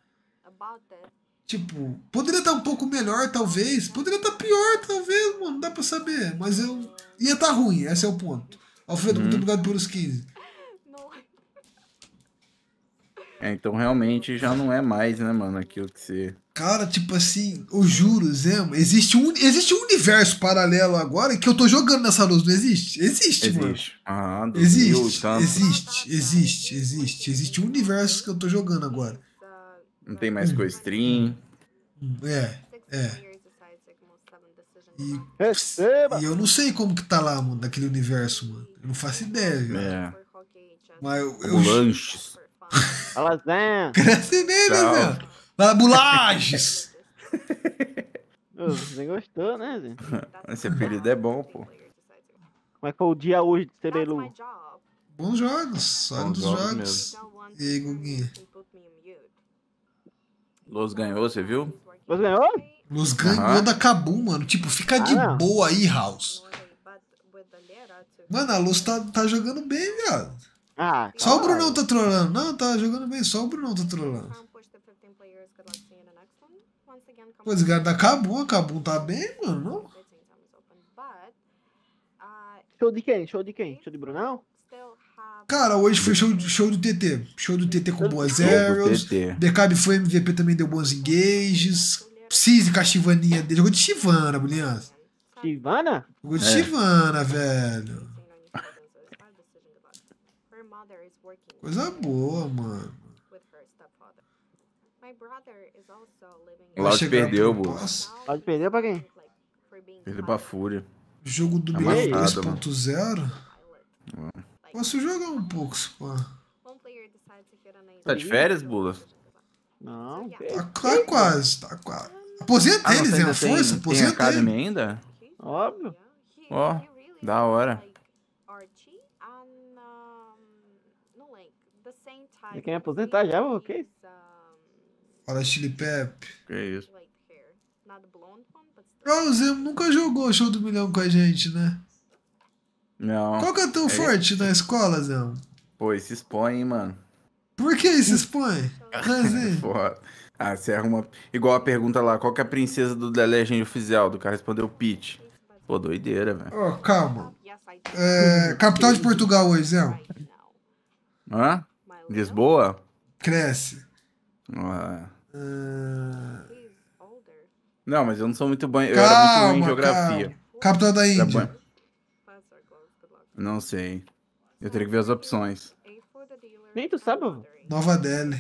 Tipo, poderia estar um pouco melhor, talvez. Poderia estar pior, talvez, mano. Não dá pra saber. Mas eu. Ia estar tá ruim, esse é o ponto. Alfredo, muito uhum. obrigado pelos 15. É, então realmente já não é mais, né, mano, aquilo que você. Cara, tipo assim, eu juro, Zé, existe um, existe um universo paralelo agora que eu tô jogando nessa luz, não existe? Existe, existe. mano. Ah, existe, existe, existe, existe, existe, existe um universo que eu tô jogando agora. Não tem mais hum. co-stream. É, é. E, é, Receba! e eu não sei como que tá lá, mano, naquele universo, mano. Eu não faço ideia, velho. É. Mas eu. eu... Lanches. Lasanha! Brasileiro, velho! Labulages! Você gostou, né, Zé? Esse apelido é bom, pô. Como é que é o dia hoje de Celelu? Bons jogos, só dos jogos. Mesmo. E aí, Guguinha? Luz ganhou, você viu? Luz ganhou? Luz ganhou uhum. da Cabu, mano. Tipo, fica ah, de não. boa aí, House. Mano, a Luz tá, tá jogando bem, viado. Ah, só claro. o Brunão tá trolando. Não, tá jogando bem, só o Brunão tá trolando. Pô, esse cara tá Cabum, a Cabum tá bem, mano. Não? Show de quem? Show de quem? Show de Brunão? Cara, hoje foi show, show do TT. Show do TT com boas arrows. Decabe foi MVP também deu bons engages. Precisa com a Chivaninha dele. Jogou de Chivana, bolinha. Chivana? Jogou de é. Chivana, velho. Coisa boa, mano. O Loud perdeu, pô. Loud perdeu pra quem? Perdeu pra Fúria. Jogo do é Milagre 2.0? É. Posso jogar um pouco, pô. Tá de férias, Bula? Não. Tá, tá quase, tá quase. Aposenta ah, eles, hein? A força, tem, eles. tem academia ele. ainda? Óbvio. Ó, oh, da hora. E quem aposentar já, ok? Olha Chili Pep. Que isso. Ah, o Zemo nunca jogou show do milhão com a gente, né? Não. Qual que é o teu é... forte na escola, Zéu? Pô, se expõe, hein, mano. Por que se expõe? Foda. Ah, você arruma. Igual a pergunta lá, qual que é a princesa do The Legend oficial? Do cara respondeu Pete. Pô, doideira, velho. Ó, oh, calma. É, capital de Portugal hoje, Zé. Hã? Lisboa? Cresce. Ah. Uh... Não, mas eu não sou muito bom. Eu calma, era muito ruim em geografia. Calma. Capital da Índia. Não sei. Eu teria que ver as opções. Nem tu sabe, Nova Delhi.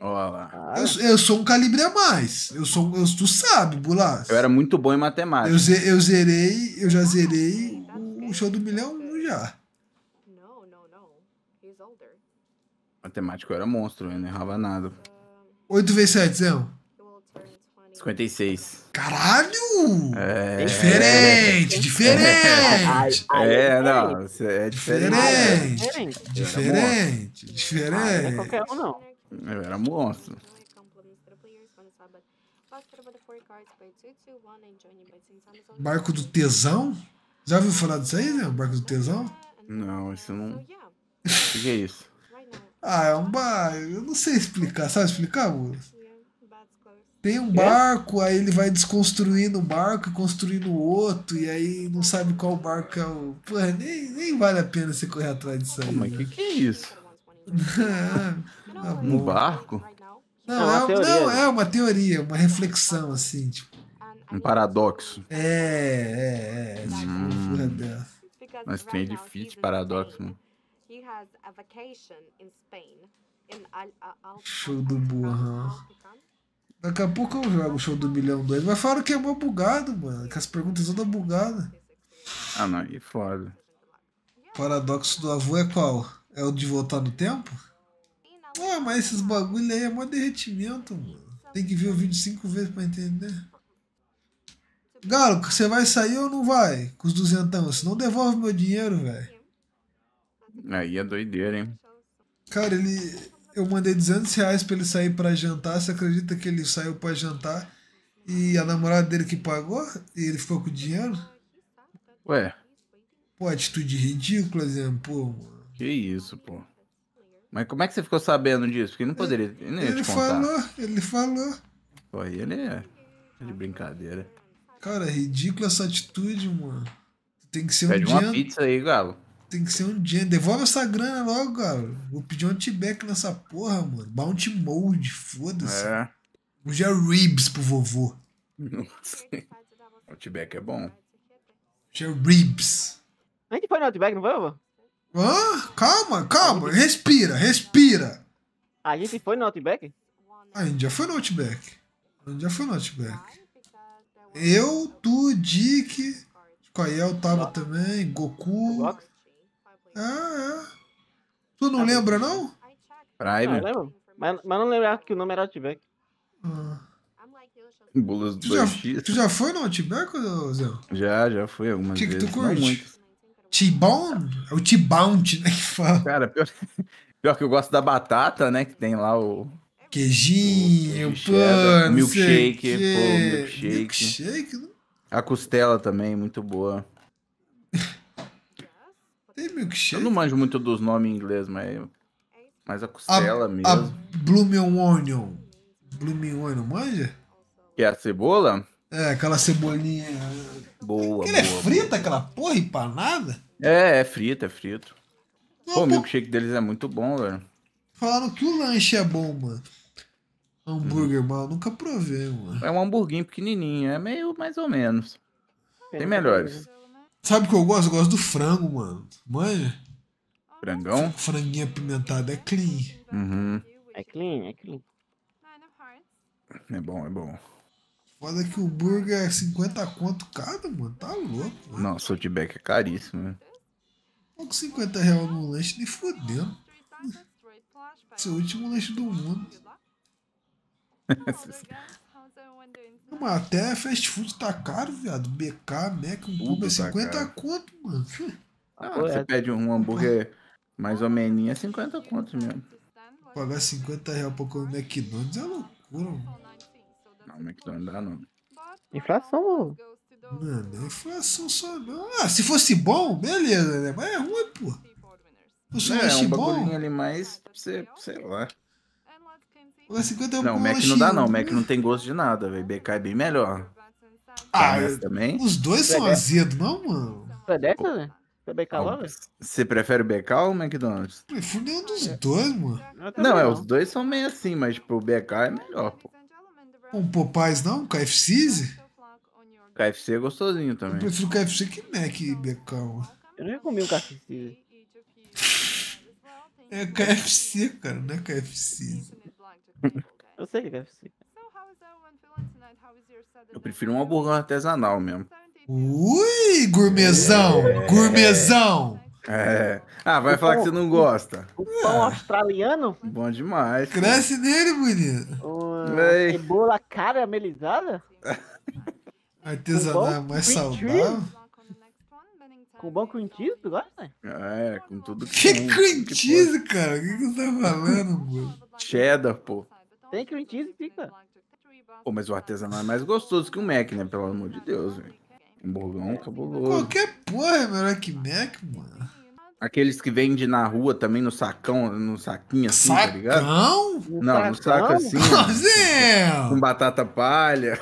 Olha lá. Eu, eu, sou um calibre a mais. Eu sou, eu, tu sabe, Bulas. Eu era muito bom em matemática. Eu, ze, eu zerei, eu já zerei o show do milhão já. Matemático era monstro, eu não errava nada. 8 vezes 7, Zé. 56. Caralho! É... Diferente, é. diferente! É, não, é, é diferente. Diferente, diferente. diferente. não é qualquer um, não. Eu era monstro. Barco do Tesão? Já ouviu falar disso aí, né? Barco do Tesão? Não, isso não. O que é isso? ah, é um bar. Eu não sei explicar. Sabe explicar, moço? Tem um é? barco, aí ele vai desconstruindo um barco e construindo outro, e aí não sabe qual barco é o. Porra, nem, nem vale a pena você correr atrás disso aí. Pô, mas o né? que, que é isso? ah, um barco? Não, é, uma é teoria, não né? é uma teoria, uma reflexão, assim, tipo. Um paradoxo. É, é, é. Tipo, hum, mas tem de fit paradoxo, mano. Né? Show do burrão. Daqui a pouco eu jogo o show do milhão 2. Mas falaram que é mó bugado, mano. Que as perguntas todas bugadas. Ah, não. E foda. O paradoxo do avô é qual? É o de voltar no tempo? Ah, mas esses bagulho aí é mó derretimento, mano. Tem que ver o vídeo cinco vezes pra entender. Galo, você vai sair ou não vai? Com os duzentão, senão devolve meu dinheiro, velho. Aí é doideira, hein? Cara, ele eu mandei 200 reais pra ele sair pra jantar. Você acredita que ele saiu pra jantar e a namorada dele que pagou? E ele ficou com o dinheiro? Ué. Pô, atitude ridícula, exemplo. Pô, mano. Que isso, pô. Mas como é que você ficou sabendo disso? Porque não poderia. Ele, não ele falou, ele falou. Pô, aí ele é de brincadeira. Cara, é ridícula essa atitude, mano. Tem que ser Pede um dia. uma pizza aí, Galo. Tem que ser um dia. Devolve essa grana logo, cara. Vou pedir um T-Back nessa porra, mano. Bounty Mode, foda-se. É. Hoje é ribs pro vovô. Nossa. Outback é bom. Hoje é ribs. A gente foi no Outback, não foi, vovô? Hã? Calma, calma. Respira, respira. A gente foi no Outback? A gente já foi no Outback. A gente já foi no Outback. Eu, tu, Dick, Coyel é? tava também, Goku. Gox. Ah, é. Tu não ah, lembra, não? Prime. Ah, lembro. mas, mas não lembro é que o nome era Outback. Ah. Bulas do tu já, tu já foi no Outback, Zé? Já, já fui algumas que vezes. O que tu curte? T-Bone? É o T-Bound, né, que fala. Cara, pior, pior que eu gosto da batata, né, que tem lá o... Queijinho, pô, não milkshake, pô, milkshake. Milkshake? A costela também, muito boa milkshake? Eu não manjo muito dos nomes em inglês, mas. Mas a costela a, mesmo. A Blooming Onion. Blooming Onion, manja? Que é a cebola? É, aquela cebolinha. Boa. Aquela é frita, boa. aquela porra empanada? É, é frita, é frito. Não, Pô, o milkshake deles é muito bom, velho. Falaram que o lanche é bom, mano. Hambúrguer, hum. mano. Nunca provei, mano. É um hamburguinho pequenininho, é meio mais ou menos. Tem melhores. Sabe o que eu gosto? Eu gosto do frango, mano. Manja? Frangão? Franguinha pimentada é clean. Uhum. É clean, é clean. É bom, é bom. Foda que o burger é 50 conto cada, mano. Tá louco, mano. Não, Soultback é caríssimo, né? Pouco 50 reais no lanche, nem fodendo. Seu é último lanche do mundo. mas até fast food tá caro, viado. BK, Mac, um Tudo é 50 tá conto, mano. Ah, você é. pede um hambúrguer mais ou menos é 50 conto mesmo. Pagar 50 reais pra comer McDonald's é loucura, mano. Não, McDonald's dá não. Inflação, mano. Mano, é inflação só não. Ah, se fosse bom, beleza, né? Mas é ruim, pô. Se fosse é, um bom. É, um bagulhinho ali mais, sei, sei lá. O 50 é Não, Mac não dá não. Mac não tem gosto de nada, velho. BK é bem melhor. Ah, eu... também. Os dois são é azedos, não, mano? Você é dessa, né? Você é BK velho? Você prefere o BK ou o McDonald's? prefiro nenhum é dos dois, mano. Não, é, os dois são meio assim, mas, tipo, o BK é melhor, pô. Um Popeyes não? KFC? KFC é gostosinho também. Eu prefiro KFC que Mac e BK, mano. Eu não ia comer um KFC. É KFC, cara, não é KFC. eu sei, que deve ser. eu prefiro um hambúrguer artesanal mesmo. Ui, gourmesão, É. É. Ah, vai o falar pão, que você não gosta. O pão é. australiano? Bom demais. Cresce nele, bonito. Uma cara cebola caramelizada? Artesanal mais saudável. Com bom cream cheese, tu gosta? É, com tudo que. Que cream cheese, cara? O que, que você tá falando, mano? Cheddar, pô. Tem cream cheese e fica. Pô, mas o artesanal é mais gostoso que o Mac, né? Pelo amor de Deus, velho. Hamburgão cabuloso. Qualquer porra é né? melhor que Mac, mano. Aqueles que vende na rua também no sacão, no saquinho assim, tá sacão? tá ligado? Não, no saco assim. com batata palha.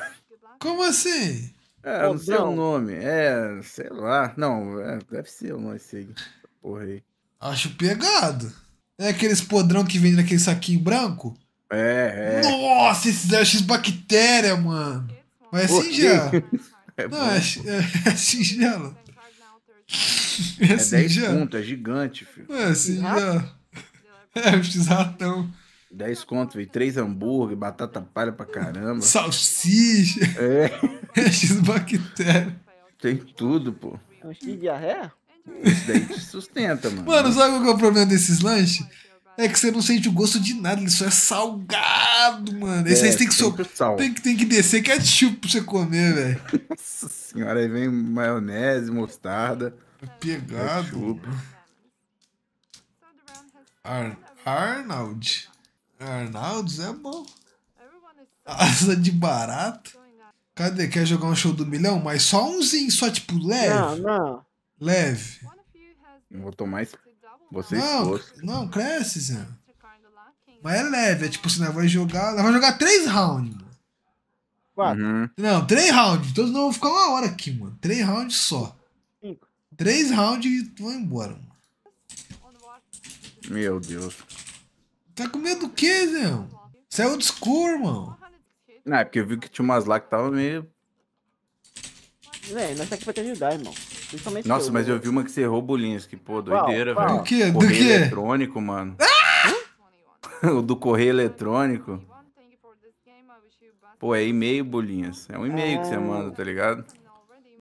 Como assim? É, Pô, não sei não. o nome. É, sei lá. Não, é, deve ser o nome esse porra aí. Acho pegado. É aqueles podrão que vende naquele saquinho branco? É, é. Nossa, esses é X-Bactéria, mano. Mas é singelo. Assim é Não, é, é, é, assim é, é singelo. É, é 10 conto, é gigante, filho. É, singelo. Assim é, um X-ratão. 10 conto, velho. 3 hambúrguer, batata palha pra caramba. Salsicha. É. É X-Bactéria. Tem tudo, pô. É um X-diarreia? te sustenta, mano. Mano, sabe qual é o problema desses lanches? É que você não sente o gosto de nada, ele só é salgado, mano. Esse é, aí você tem que, so... tem, que, tem que descer é ketchup pra você comer, velho. Nossa senhora, aí vem maionese, mostarda. É pegado. Ketchup. Ar Arnold. é bom. Asa de barato. Cadê? Quer jogar um show do milhão? Mas só umzinho, só tipo leve? Não, não. Leve. Eu vou tomar Você não, não, cresce, Zé. Uhum. Mas é leve, é tipo, se assim, nós vai jogar. ela vai jogar três rounds, mano. Quatro. Uhum. Não, três rounds. Todos não vão ficar uma hora aqui, mano. Três rounds só. Cinco. Três rounds e vão embora, mano. Meu Deus. Tá com medo do quê, Zé? Saiu é old mano. Não, é porque eu vi que tinha umas lá que tava meio. Véi, nós tá aqui pra te ajudar, irmão. Principalmente Nossa, mas eu né? vi uma que você errou bolinhas, que pô, doideira, velho. Do que? Do que? eletrônico, mano. Ah! o do correio eletrônico. Pô, é e-mail, bolinhas. É um e-mail é... que você manda, tá ligado? É.